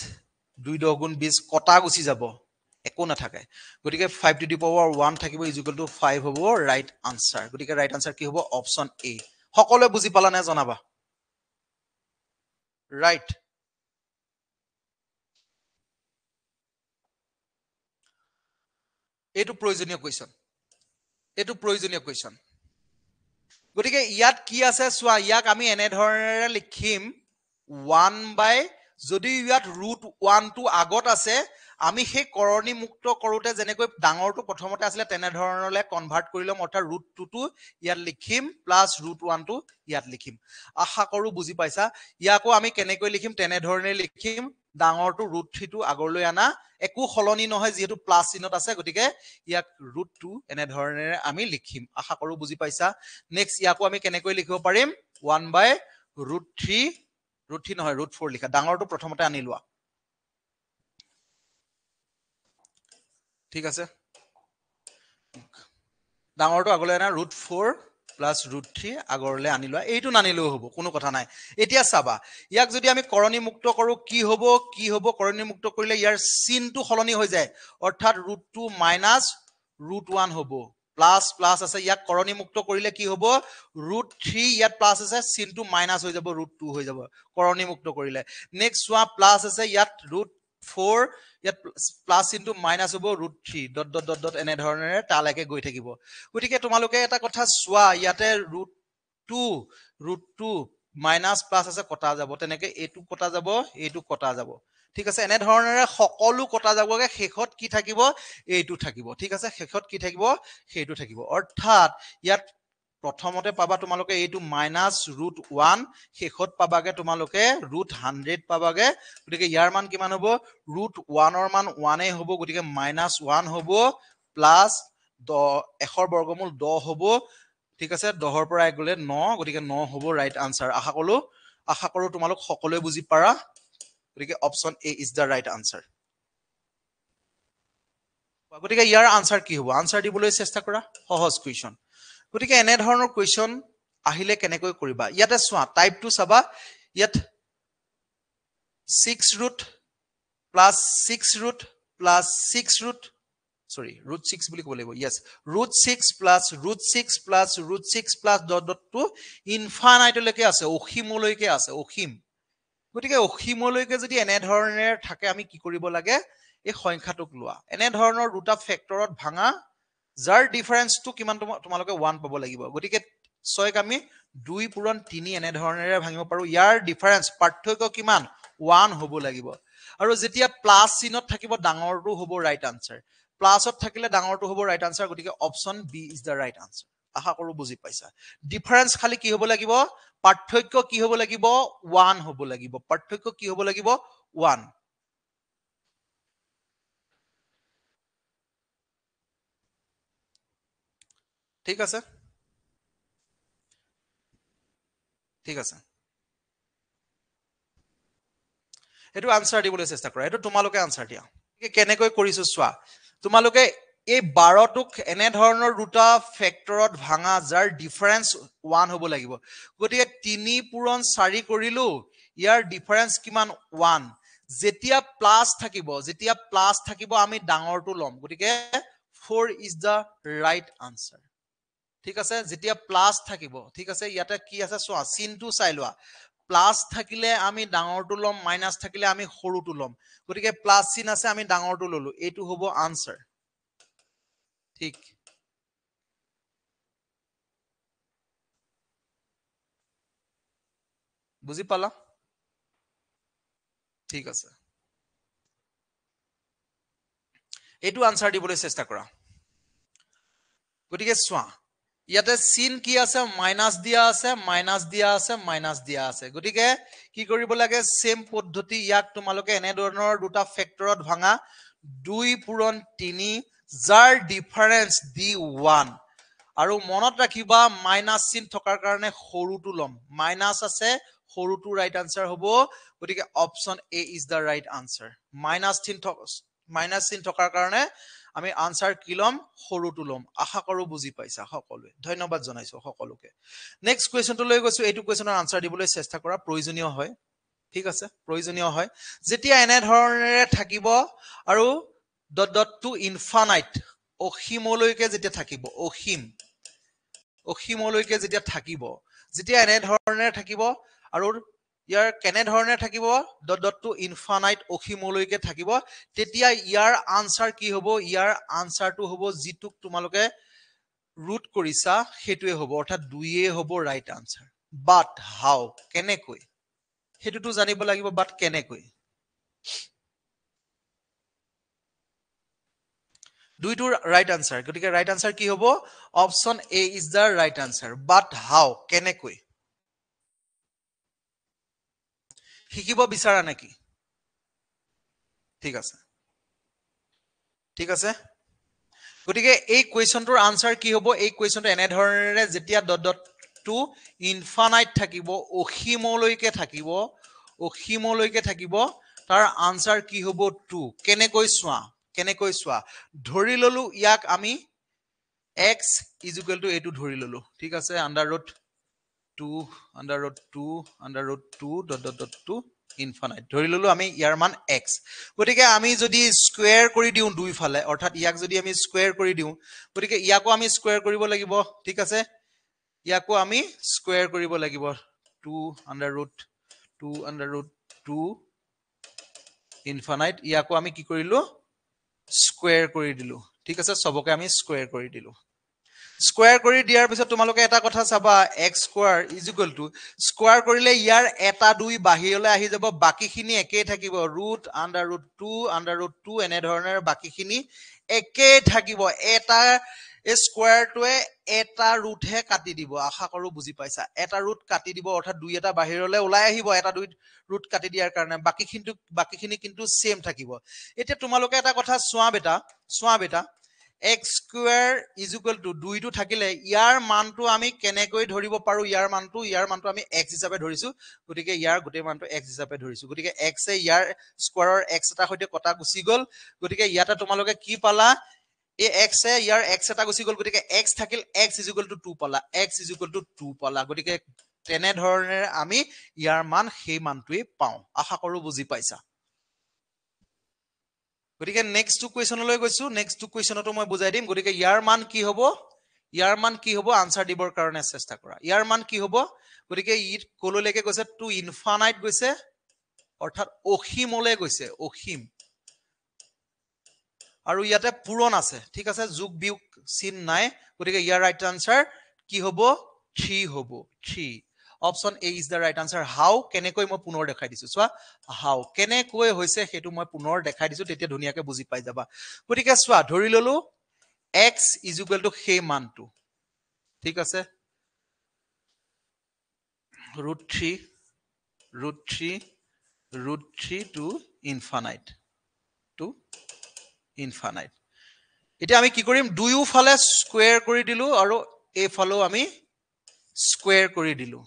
দুই দহ গুণ বিছ কটা গুচি যাব একো নাথাকে গতিকে five to the power one থাকিব ইজিকুৱেল টু ফাইভ হ'ব ৰাইট আনচাৰ গতিকে ৰাইট আনচাৰ কি হ'ব অপশ্যন এ সকলোৱে বুজি পালা নাই জনাবা ৰাইট এইটো প্ৰয়োজনীয় কুৱেশ্যন এইটো প্ৰয়োজনীয় কুৱেশ্যন গতিকে ইয়াত কি আছে চোৱা ইয়াক আমি এনেধৰণেৰে লিখিম ওৱান বাই যদি ইয়াত ৰুট ওৱানটো আগত আছে আমি সেই কৰণীমুক্ত কৰোঁতে যেনেকৈ ডাঙৰটো প্ৰথমতে আছিলে তেনেধৰণলৈ কনভাৰ্ট কৰি ল'ম অৰ্থাৎ ৰুট টুটো ইয়াত লিখিম প্লাছ ৰুট ওৱানটো ইয়াত লিখিম আশা কৰোঁ বুজি পাইছা ইয়াকো আমি কেনেকৈ লিখিম তেনেধৰণে লিখিম ডাঙৰটো ৰুট থ্ৰীটো আগলৈ অনা একো সলনি নহয় যিহেতু প্লাছ চিনত আছে গতিকে ইয়াক ৰুট টু এনেধৰণেৰে আমি লিখিম আশা কৰোঁ বুজি পাইছা নেক্সট ইয়াকো আমি কেনেকৈ লিখিব পাৰিম one by root three root three নহয় ৰুট ফ'ৰ লিখা ডাঙৰটো প্ৰথমতে আনি লোৱা ঠিক আছে ডাঙৰটো আগলৈ অনা root four plus root three আগলৈ আনি লোৱা এইটো নানিলেও হ'ব কোনো কথা নাই এতিয়া চাবা ইয়াক যদি আমি কৰণীমুক্ত কৰোঁ কি হ'ব কি হ'ব কৰণীমুক্ত কৰিলে ইয়াৰ চিনটো সলনি হৈ যায় অৰ্থাৎ root two minus root one হ'ব প্লাছ প্লাছ আছে ইয়াক কৰণীমুক্ত কৰিলে কি হ'ব ৰুট থ্ৰী ইয়াত প্লাছ আছে চিনটো মাইনাছ হৈ যাব ৰুট টু হৈ যাব কৰণীমুক্ত কৰিলে নেক্সট চোৱা প্লাছ আছে ইয়াত ৰুট ফ'ৰ ইয়াত প্লাছ ইনটো মাইনাছ হ'ব root three dot dot dot dot এনেধৰণেৰে তালৈকে গৈ থাকিব গতিকে তোমালোকে এটা কথা চোৱা ইয়াতে root two root two minus plus আছে কটা যাব তেনেকৈ এইটো কটা যাব এইটো কটা যাব ঠিক আছে এনেধৰণেৰে সকলো কটা যাবগৈ শেষত কি থাকিব এইটো থাকিব ঠিক আছে শেষত কি থাকিব সেইটো থাকিব অৰ্থাৎ ইয়াত প্ৰথমতে পাবা তোমালোকে এইটো মাইনাস ৰুট ওৱান শেষত পাবাগে তোমালোকে ৰুট হাণ্ড্ৰেড পাবাগে গতিকে ইয়াৰ মান কিমান হব ৰুট ওৱানৰ মান ওৱানেই হব গতিকে মাইনাছ ওৱান হব প্লাছ দহ এশৰ বৰ্গমূল দহ হব ঠিক আছে দহৰ পৰা এক গলে ন গতিকে ন হব ৰাইট আনচাৰ আশা কৰো আশা কৰো তোমালোক সকলোৱে বুজি পাৰা গতিকে option A is the right answer গতিকে ইয়াৰ আনচাৰ কি হব আনচাৰ দিবলৈ চেষ্টা কৰা সহজ কুৱেশ্যন গতিকে এনেধৰণৰ কুৱেশ্যন আহিলে কেনেকৈ কৰিবা ইয়াতে চোৱা টাইপটো চাবা ইয়াত six root plus six root plus six root sorry root six বুলি ক'ব লাগিব yes root six plus root six plus root six plus dot ডটটো ইনফানাইটলৈকে আছে অসীমলৈকে আছে অসীম গতিকে অসীমলৈকে যদি এনেধৰণে থাকে আমি কি কৰিব লাগে এই সংখ্যাটোক লোৱা এনেধৰণৰ দুটা ফেক্টৰত ভাঙা যাৰ ডিফাৰেঞ্চটো কিমান তোমালোকে ওৱান পাব লাগিব গতিকে ছয়ক আমি দুই পূৰণ তিনি এনেধৰণেৰে ভাঙিব পাৰোঁ ইয়াৰ ডিফাৰেঞ্চ পাৰ্থক্য কিমান ওৱান হ'ব লাগিব আৰু যেতিয়া প্লাছ চিনত থাকিব ডাঙৰটো হ'ব ৰাইট আনচাৰ প্লাছত থাকিলে ডাঙৰটো হ'ব ৰাইট আনচাৰ গতিকে option B is the right answer আশা কৰোঁ বুজি পাইছা ডিফাৰেঞ্চ খালী কি হ'ব লাগিব পাৰ্থক্য কি হ'ব লাগিব ওৱান হ'ব লাগিব পাৰ্থক্য কি হ'ব লাগিব ওৱান ঠিক আছে ঠিক আছে এইটো আনচাৰ দিবলৈ চেষ্টা কৰা এইটো তোমালোকে আনচাৰ দিয়া কেনেকৈ কৰিছো চোৱা তোমালোকে এই বাৰটোক এনেধৰণৰ দুটা ফেক্টৰত ভাঙা যাৰ ডিফাৰেঞ্চ ওৱান হ'ব লাগিব গতিকে তিনি পূৰণ চাৰি কৰিলো ইয়াৰ ডিফাৰেঞ্চ কিমান ওৱান যেতিয়া প্লাছ থাকিব যেতিয়া প্লাছ থাকিব আমি ডাঙৰটো ল'ম গতিকে four is the right answer ঠিক আছে যেতিয়া প্লাছ থাকিব ঠিক আছে ইয়াতে কি আছে চোৱা চিনটো চাই লোৱা প্লাছ থাকিলে আমি ডাঙৰটো ল'ম মাইনাছ থাকিলে আমি সৰুটো ল'ম গতিকে প্লাছ চিন আছে আমি ডাঙৰটো ললো এইটো হ'ব আনচাৰ ঠিক বুজি পালা ঠিক আছে এইটো আনচাৰ দিবলৈ চেষ্টা কৰা গতিকে চোৱা ইয়াতে চিন কি আছে মাইনাছ দিয়া আছে মাইনাছ দিয়া আছে মাইনাছ দিয়া আছে গতিকে কি কৰিব লাগে চেম পদ্ধতি ইয়াক তোমালোকে এনেধৰণৰ দুটা ফেক্টৰত ভাঙা দুই পূৰণ তিনি যাৰ ডিফাৰেঞ্চ ডি ওৱান আৰু মনত ৰাখিবা মাইনাছ চিন থকাৰ কাৰণে সৰুটো ল'ম মাইনাছ আছে সৰুটো ৰাইট আনচাৰ হ'ব গতিকে option A is the right answer minus চিন থকা মাইনাছ চিন থকাৰ কাৰণে আমি আনচাৰ কি ল'ম সৰুটো ল'ম আশা কৰোঁ বুজি পাইছা সকলোৱে ধন্যবাদ জনাইছোঁ সকলোকে নেক্সট কুৱেশ্যনটোলৈ গৈছোঁ এইটো কুৱেশ্যনৰ আনচাৰ দিবলৈ চেষ্টা কৰা প্ৰয়োজনীয় হয় ঠিক আছে প্ৰয়োজনীয় হয় যেতিয়া এনেধৰণেৰে থাকিব আৰু ডট ডট টু ইনফানাইট অসীমলৈকে যেতিয়া থাকিব অসীম অসীমলৈকে যেতিয়া থাকিব যেতিয়া এনেধৰণেৰে থাকিব আৰু ইয়ার কেনে ধরনের থাকিব ডট ডট টু ইনফানাইট অসীমলৈকে থাকিব তেতিয়া ইয়ার আনসার কি হব ইয়ার আনসারটো হব যেটুক তোমালোকে রুট করেছা সেইটোৱে হব অর্থাৎ দুয়ে হব রাইট আনসার বাট হাও কেনেকৈ সেইটোতো জানিব লাগিব বাট কেনেকৈ দুইটোর রাইট আনসার গতিকে রাইট আনসার কি হব option A is the right answer but how কেনেকৈ শিকিব বিচাৰা নেকি ঠিক আছে ঠিক আছে গতিকে এই কুৱেশ্যনটোৰ আনচাৰ কি হ'ব এই কুৱেশ্যনটো এনেধৰণেৰে যেতিয়া ডট দত্তটো ইনফানাইট থাকিব অসীমলৈকে থাকিব অসীমলৈকে থাকিব তাৰ আনচাৰ কি হ'ব টু কেনেকৈ চোৱা কেনেকৈ চোৱা ধৰি ললোঁ ইয়াক আমি এক্স ইজুকুৱেল টু এইটো ধৰি ললোঁ ঠিক আছে under root two under root two under root two dot dot dot to infinite ধৰি ললো আমি ইয়াৰ মান এক্স গতিকে আমি যদি স্কুৱেৰ কৰি দিওঁ দুইফালে অৰ্থাৎ ইয়াক যদি আমি স্কুৱেৰ কৰি দিওঁ গতিকে ইয়াকো আমি স্কুৱেৰ কৰিব লাগিব ঠিক আছে ইয়াকো আমি স্কুৱেৰ কৰিব লাগিব two under root two under root two infinite ইয়াকো আমি কি কৰিলোঁ স্কুৱেৰ কৰি দিলোঁ ঠিক আছে চবকে আমি স্কুৱেৰ কৰি দিলোঁ স্কুৱাৰ কৰি দিয়াৰ পিছত তোমালোকে এটা কথা চাবা x square is equal to square কৰিলে ইয়াৰ এটা দুই বাহিৰলৈ আহি যাব বাকীখিনি একেই থাকিব root under root two under root two এনেধৰণেৰে বাকীখিনি একেই থাকিব এটা এই স্কুৱাৰটোৱে এটা ৰুটহে কাটি দিব আশা কৰোঁ বুজি পাইছা এটা ৰুট কাটি দিব অৰ্থাৎ দুই এটা বাহিৰলৈ ওলাই আহিব এটা দুই ৰুট কাটি দিয়াৰ কাৰণে বাকীখিনিটো বাকীখিনি কিন্তু ছেম থাকিব এতিয়া তোমালোকে এটা কথা চোৱা বেটা চোৱা বেটা x square is equal to দুইটো থাকিলে ইয়াৰ মানটো আমি কেনেকৈ ধৰিব পাৰোঁ ইয়াৰ মানটো ইয়াৰ মানটো আমি এক্স হিচাপে ধৰিছোঁ গতিকে ইয়াৰ গোটেই মানটো এক্স হিচাপে ধৰিছোঁ গতিকে এক্সে ইয়াৰ স্কুৱাৰৰ এক্স এটাৰ সৈতে কটা গুচি গ'ল গতিকে ইয়াতে তোমালোকে কি পালা এই এক্সে ইয়াৰ এক্স এটা গুচি গ'ল গতিকে এক্স থাকিল x is equal to two পালা x is equal to two পালা গতিকে তেনেধৰণেৰে আমি ইয়াৰ মান সেই মানটোৱেই পাওঁ আশা কৰোঁ বুজি পাইছা গতিকে নেক্সটটো কুৱেশ্যনলৈ গৈছোঁ নেক্সটটো কুৱেশ্যনতো মই বুজাই দিম গতিকে ইয়াৰ মান কি হ'ব ইয়াৰ মান কি হ'ব আনচাৰ দিবৰ কাৰণে চেষ্টা কৰা ইয়াৰ মান কি হ'ব গতিকে ই কলৈকে গৈছে টু ইনফানাইট গৈছে অৰ্থাৎ অসীমলৈ গৈছে অসীম আৰু ইয়াতে পূৰণ আছে ঠিক আছে যোগ বিয়োগ চিন নাই গতিকে ইয়াৰ ৰাইট আনচাৰ কি হ'ব থ্ৰী হ'ব three option A is the right answer how কেনেকৈ মই পুনৰ দেখাই দিছো চোৱা হাও কেনেকৈ হৈছে সেইটো মই পুনৰ দেখাই দিছো তেতিয়া ধুনীয়াকৈ বুজি পাই যাবা গতিকে চোৱা ধৰি ল'লো এক্স ইজুকুৱেল টু সেই মানটো ঠিক আছে root three root three root three to infinite to infinite এতিয়া আমি কি কৰিম দুয়োফালে স্কুৱেৰ কৰি দিলোঁ আৰু এইফালেও আমি স্কুৱেৰ কৰি দিলোঁ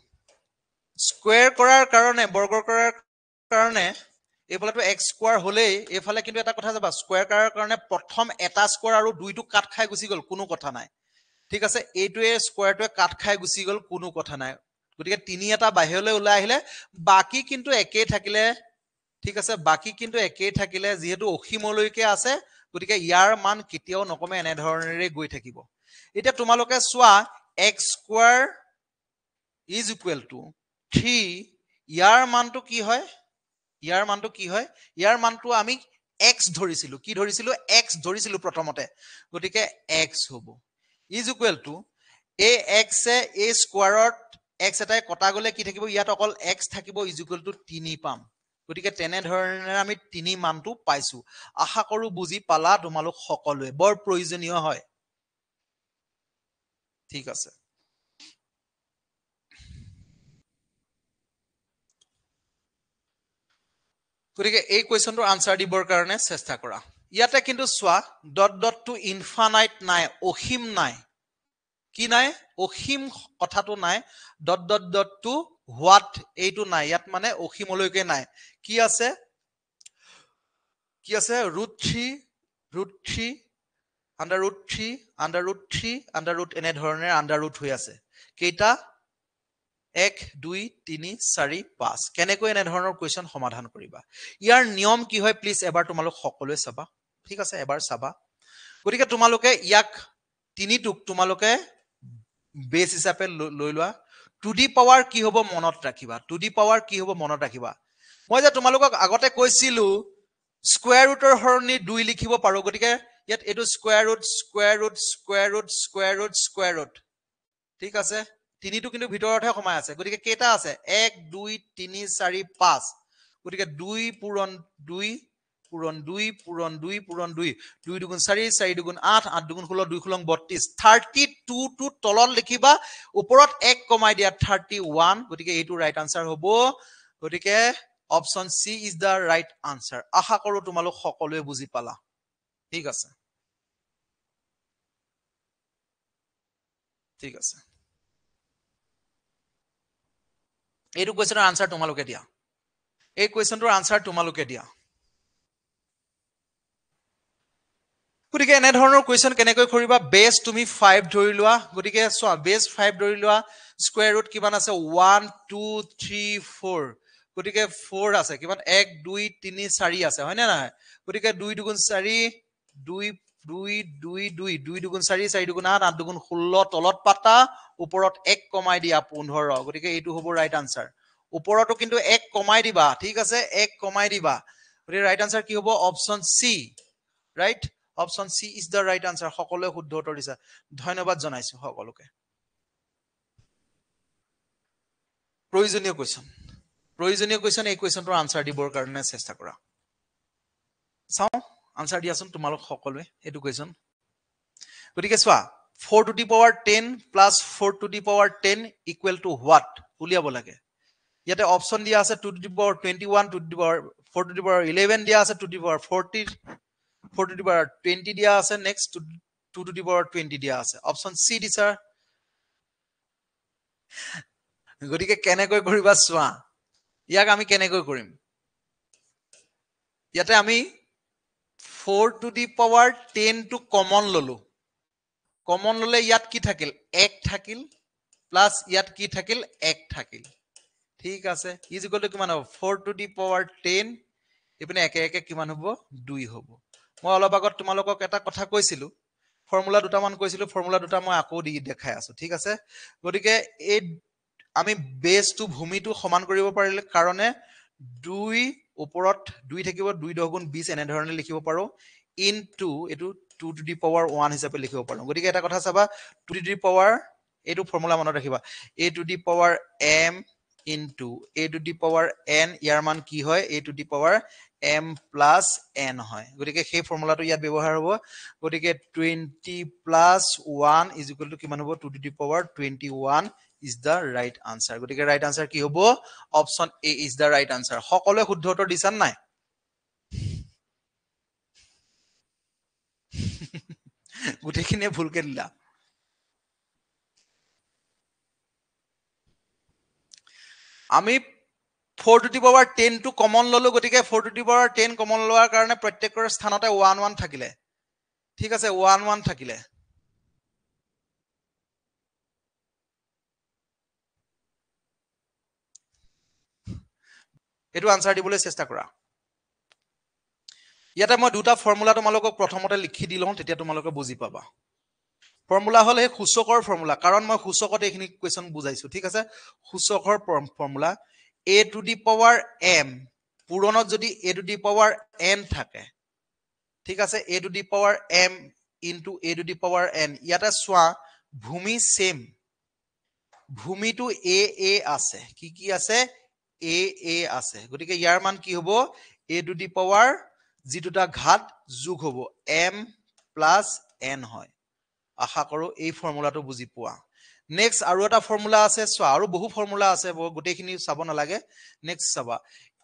স্কুৱেৰ কৰাৰ কাৰণে বৰ্গ কৰাৰ কাৰণে এইফালেতো এক্স স্কুৱাৰ হলেই এইফালে কিন্তু এটা কথা যাবা স্কুৱেৰ কৰাৰ কাৰণে প্ৰথম এটা স্কুৱাৰ আৰু দুইটো কাট খাই গুচি গ'ল কোনো কথা নাই ঠিক আছে এইটোৱে স্কুৱেৰটোৱে কাট খাই গুচি গ'ল কোনো কথা নাই গতিকে তিনি এটা বাহিৰলৈ ওলাই আহিলে বাকী কিন্তু একেই থাকিলে ঠিক আছে বাকী কিন্তু একেই থাকিলে যিহেতু অসীমলৈকে আছে গতিকে ইয়াৰ মান কেতিয়াও নকমে এনেধৰণেৰে গৈ থাকিব এতিয়া তোমালোকে চোৱা x square is equal to three ইয়াৰ মানটো কি হয় ইয়াৰ মানটো কি হয় ইয়াৰ মানটো আমি এক্স ধৰিছিলোঁ কি ধৰিছিলোঁ এক্স ধৰিছিলোঁ প্ৰথমতে গতিকে এক্স হ'ব ইজ ইকুৱেল টু এ এক্সে এ স্কুৱাৰত এক্স এটাই কটা গ'লে কি থাকিব ইয়াত অকল এক্স থাকিব ইজ ইকুৱেল টু তিনি পাম গতিকে তেনেধৰণে আমি তিনি মানটো পাইছোঁ আশা কৰোঁ বুজি পালা তোমালোক সকলোৱে বৰ প্ৰয়োজনীয় হয় ঠিক আছে গতিকে এই কুৱেশ্যনটো আনচাৰ দিবৰ কাৰণে চেষ্টা কৰা ইয়াতে কিন্তু চোৱা ডট ডটটো ইনফানাইট নাই অসীম নাই কি নাই অসীম কথাটো নাই ডট ডট ডটটো হোৱাত এইটো নাই ইয়াত মানে অসীমলৈকে নাই কি আছে কি আছে root three root three under root three under root three under root এনেধৰণে আণ্ডাৰ ৰুট হৈ আছে কেইটা এক দুই তিনি চাৰি পাঁচ কেনেকৈ এনেধৰণৰ কুৱেশ্যন সমাধান কৰিবা ইয়াৰ নিয়ম কি হয় প্লিজ এবাৰ তোমালোক সকলোৱে চাবা ঠিক আছে এবাৰ চাবা গতিকে তোমালোকে ইয়াক তিনিটোক তোমালোকে বেছ হিচাপে লৈ লোৱা টু ডি পাৱাৰ কি হ'ব মনত ৰাখিবা টু ডি পাৱাৰ কি হ'ব মনত ৰাখিবা মই যে তোমালোকক আগতে কৈছিলো স্কুৱেৰ ৰুটৰ সলনি দুই লিখিব পাৰো গতিকে ইয়াত এইটো square root square root square root square root square root ঠিক আছে তিনিটো কিন্তু ভিতৰতহে সোমাই আছে গতিকে কেইটা আছে এক দুই তিনি চাৰি পাঁচ গতিকে দুই পূৰণ দুই পূৰণ দুই পূৰণ দুই পূৰণ দুই দুই দুগুণ চাৰি চাৰি দুগুণ আঠ আঠ দুগুণ ষোল্ল দুই ষোল্ল বত্ৰিছ থাৰ্টি টুটো তলত লিখিবা ওপৰত এক কমাই দিয়া থাৰ্টি ওৱান গতিকে এইটো ৰাইট আনচাৰ হ'ব গতিকে option C is the right answer আশা কৰোঁ তোমালোক সকলোৱে বুজি পালা ঠিক আছে ঠিক আছে এইটো কুৱেশ্যনৰ আনচাৰ তোমালোকে দিয়া এই কুৱেশ্যনটোৰ আনচাৰ তোমালোকে দিয়া গতিকে এনেধৰণৰ কুৱেশ্যন কেনেকৈ কৰিবা বেচ তুমি ফাইভ ধৰি লোৱা গতিকে চোৱা বেচ ফাইভ ধৰি লোৱা স্কুৱেৰ ৰুট কিমান আছে ওৱান টু থ্ৰী ফ'ৰ গতিকে ফ'ৰ আছে কিমান এক দুই তিনি চাৰি আছে হয়নে নহয় গতিকে দুই দুগুণ চাৰি দুই দুই দুই দুই দুই দুগুণ চাৰি চাৰি দুগুণ আঠ আঠ দুগুণ ষোল্ল তলত পাতা ওপৰত এক কমাই দিয়া পোন্ধৰ গতিকে এইটো হ'ব ৰাইট আনচাৰ ওপৰতো কিন্তু এক কমাই দিবা ঠিক আছে এক কমাই দিবা গতিকে ৰাইট আনচাৰ কি হ'ব option C right option C is the right answer সকলোৱে শুদ্ধ উত্তৰ দিছা ধন্যবাদ জনাইছো সকলোকে প্ৰয়োজনীয় কুৱেশ্যন প্ৰয়োজনীয় কুৱেশ্যন এই কুৱেশ্যনটোৰ আনচাৰ দিবৰ কাৰণে চেষ্টা কৰা চাওঁ আনচাৰ দিয়াচোন তোমালোক সকলোৱে সেইটো কুৱেশ্যন গতিকে চোৱা four two the power ten plus four two the power ten equal to what উলিয়াব লাগে ইয়াতে অপশ্যন দিয়া আছে two to the power twenty one two the power four two the power eleven দিয়া আছে two the power forty four two the power twenty দিয়া আছে next two two to the power twenty দিয়া আছে option C দি sir গতিকে কেনেকৈ কৰিবা চোৱা ইয়াক আমি কেনেকৈ কৰিম ইয়াতে আমি ফ'ৰ টু দি পাৱাৰ টেনটো কমন ললো কমন ল'লে ইয়াত কি থাকিল এক থাকিল প্লাছ ইয়াত কি থাকিল এক থাকিল ঠিক আছে ইজ গ'লটো কিমান হ'ব four two the power ten এইপিনে একে একে কিমান হ'ব দুই হ'ব মই অলপ আগত তোমালোকক এটা কথা কৈছিলো ফৰ্মুলা দুটামান কৈছিলোঁ ফৰ্মুলা দুটা মই আকৌ দি দেখাই আছো ঠিক আছে গতিকে এই আমি বেচটো ভূমিটো সমান কৰিব পাৰিলে কাৰণে দুই ওপৰত দুই থাকিব দুই দহ গুণ বিছ এনেধৰণে লিখিব পাৰোঁ ইন টু এইটো two to the power one হিচাপে লিখিব পাৰোঁ গতিকে এটা কথা চাবা টু টু দি পাৱাৰ এইটো ফৰ্মুলা মনত ৰাখিবা a to the power m into a to the power n ইয়াৰ মান কি হয় a to the power m plus n হয় গতিকে সেই ফৰ্মুলাটো ইয়াত ব্যৱহাৰ হ'ব গতিকে টুৱেণ্টি প্লাছ ওৱান ইজিকুৱেলটো কিমান হ'ব two to the power twenty one is the right answer গতিকে ৰাইট আনচাৰ কি হব option A is the right answer সকলোৱে শুদ্ধ উত্তৰ দিছা নাই গোটেইখিনিয়ে ভুলকে দিলা আমি ফ'ৰ টু টি পাৱাৰ টেনটো কমন ললোঁ গতিকে four to the power ten common লোৱাৰ কাৰণে প্ৰত্যেকৰ স্থানতে ওৱান ওৱান থাকিলে ঠিক আছে ওৱান ওৱান থাকিলে এইটো আনচাৰ দিবলৈ চেষ্টা কৰা ইয়াতে মই দুটা ফৰ্মুলা তোমালোকক প্ৰথমতে লিখি দি লওঁ তেতিয়া তোমালোকে বুজি পাবা ফৰ্মুলা হ'ল সেই সূচকৰ ফৰ্মুলা কাৰণ মই সূচকত এইখিনি কুৱেশ্যন বুজাইছোঁ ঠিক আছে সূচকৰ formula a to the power m পূৰণত যদি a to the power n থাকে ঠিক আছে a to the power m into a to the power n ইয়াতে চোৱা ভূমি চেম ভূমিটো এ এ আছে কি কি আছে এ এ আছে গতিকে ইয়াৰ মান কি হ'ব এ টু দি পাৱাৰ যি দুটা ঘাত যোগ হ'ব এম প্লাছ এন হয় আশা কৰোঁ এই ফৰ্মুলাটো বুজি পোৱা নেক্সট আৰু এটা ফৰ্মুলা আছে চোৱা আৰু বহু ফৰ্মুলা আছে গোটেইখিনি চাব নালাগে নেক্সট চাবা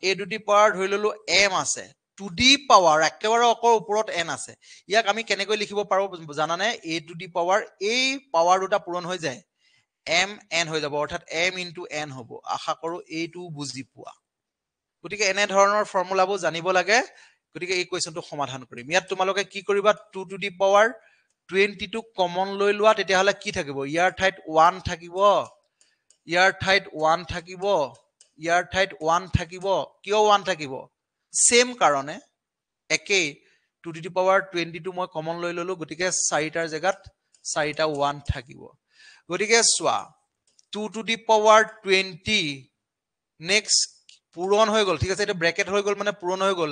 এ টু দি পাৱাৰ ধৰি ললোঁ এম আছে টু দি পাৱাৰ একেবাৰে অকল ওপৰত এন আছে ইয়াক আমি কেনেকৈ লিখিব পাৰোঁ জানানে এ টু দি পাৱাৰ এই পাৱাৰ দুটা পূৰণ হৈ যায় এম এন হৈ যাব অৰ্থাৎ এম ইনটু এন হ'ব আশা কৰোঁ এইটো বুজি পোৱা গতিকে এনেধৰণৰ ফৰ্মুলাবোৰ জানিব লাগে গতিকে এই কুৱেশ্যনটো সমাধান কৰিম ইয়াত তোমালোকে কি কৰিবা two to the power twenty two common লৈ লোৱা তেতিয়াহ'লে কি থাকিব ইয়াৰ ঠাইত ওৱান থাকিব ইয়াৰ ঠাইত ওৱান থাকিব ইয়াৰ ঠাইত ওৱান থাকিব কিয় ওৱান থাকিব চেম কাৰণে একেই two to the power twenty two মই কমন লৈ ল'লোঁ গতিকে চাৰিটাৰ জেগাত চাৰিটা ওৱান থাকিব গতিকে চোৱা two to the power twenty next পূৰণ হৈ গ'ল ঠিক আছে এইটো ব্ৰেকেট হৈ গ'ল মানে পূৰণ হৈ গ'ল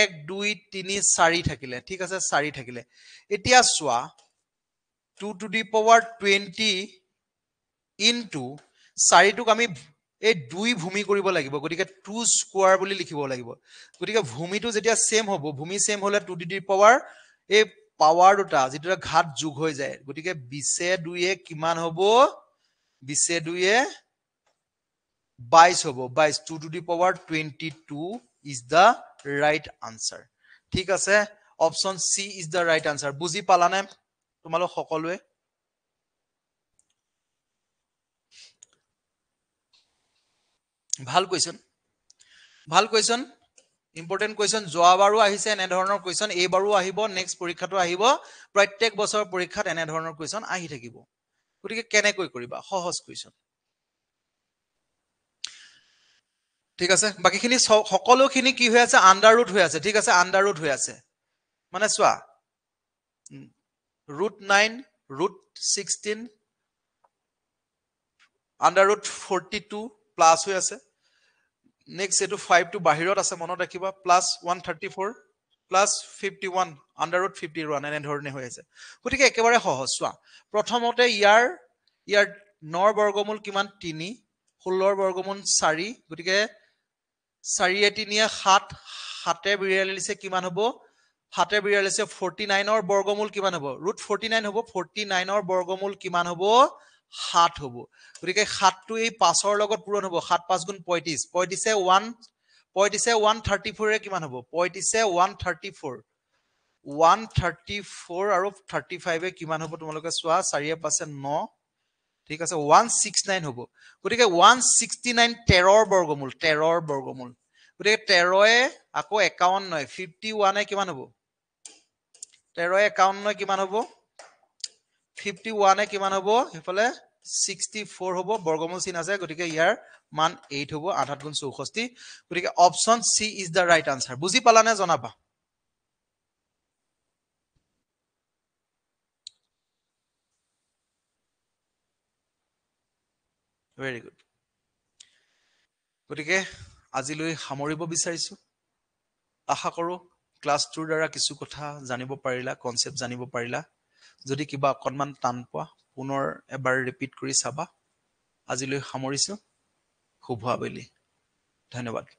এক দুই তিনি চাৰি থাকিলে ঠিক আছে চাৰি থাকিলে এতিয়া চোৱা two to the power twenty into চাৰিটোক আমি এই দুই ভূমি কৰিব লাগিব গতিকে টু স্কোৱাৰ বুলি লিখিব লাগিব গতিকে ভূমিটো যেতিয়া চেম হ'ব ভূমি চেম হ'লে টু টু দি পাৱাৰ এই পাৱাৰ দুটা যিটোৰে ঘাত যোগ হৈ যায় গতিকে বিছে দুয়ে কিমান হব বিছে দুয়ে বাইশ হব বাইশ two to the power twenty two is the right answer ঠিক আছে option C is the right answer বুজি পালানে তোমালোক সকলোৱে ভাল কুৱেশ্যন ভাল কুৱেশ্যন ইম্পৰ্টেণ্ট কুৱেশ্যন যোৱাবাৰো আহিছে এনেধৰণৰ কুৱেশ্যন এইবাৰো আহিব নেক্সট পৰীক্ষাটো আহিব প্ৰত্যেক বছৰৰ পৰীক্ষাত এনেধৰণৰ কুৱেশ্যন আহি থাকিব গতিকে কেনেকৈ কৰিবা সহজ কুৱেশ্যন ঠিক আছে বাকীখিনি সকলোখিনি কি হৈ আছে আণ্ডাৰ ৰুট হৈ আছে ঠিক আছে আণ্ডাৰ ৰুট হৈ আছে মানে চোৱা root nine root sixteen under root forty two plus হৈ আছে নেক্সট এইটো ফাইভটো বাহিৰত আছে মনত ৰাখিবা plus one thirty four plus fifty one আণ্ডাৰত ফিফটি ওৱান এনেধৰণে হৈ আছে গতিকে একেবাৰে সহজ চোৱা প্ৰথমতে ইয়াৰ ইয়াৰ নৰ বৰ্গমূল কিমান তিনি ষোল্লৰ বৰ্গমূল চাৰি গতিকে চাৰিয়ে তিনিয়ে সাত সাতে বিৰিয়ালিছে কিমান হ'ব সাতে বিৰিয়ালিছে ফৰ্টি নাইনৰ বৰ্গমূল কিমান হ'ব ৰুট ফৰ্টি নাইন হ'ব ফৰ্টি নাইনৰ বৰ্গমূল কিমান হ'ব সাত হ'ব গতিকে সাতটো এই পাঁচৰ লগত পূৰণ হ'ব সাত পাঁচ গুণ পঁয়ত্ৰিছ পঁয়ত্ৰিছে ওৱান পঁয়ত্ৰিছে ওৱান থাৰ্টি ফ'ৰে কিমান হ'ব পঁয়ত্ৰিছে one thirty four one thirty four আৰু থাৰ্টি ফাইভে কিমান হ'ব তোমালোকে চোৱা চাৰিয়ে পাঁচে ন ঠিক আছে ওৱান ছিক্স নাইন হ'ব গতিকে ওৱান ছিক্সটি নাইন তেৰৰ বৰ্গমূল তেৰৰ বৰ্গমূল গতিকে তেৰয়ে আকৌ একাৱন্ন ফিফটি ওৱানে কিমান হ'ব তেৰয়ে একাৱন্ন কিমান হ'ব ফিফটি ওৱানে কিমান হ'ব সেইফালে ছিক্সটি ফ'ৰ হ'ব বৰ্গমূল চিন আছে গতিকে ইয়াৰ মান এইট হ'ব আঠ আঠ গুণ চৌষষ্ঠি গতিকে option C is the right answer বুজি পালানে জনাবা ভেৰি গুড গতিকে আজিলৈ সামৰিব বিচাৰিছোঁ আশা কৰোঁ ক্লাছটোৰ দ্বাৰা কিছু কথা জানিব পাৰিলা কনচেপ্ট জানিব পাৰিলা যদি কিবা অকণমান টান পোৱা পুনৰ এবাৰ ৰিপিট কৰি চাবা আজিলৈ সামৰিছোঁ শুভ আবেলি ধন্যবাদ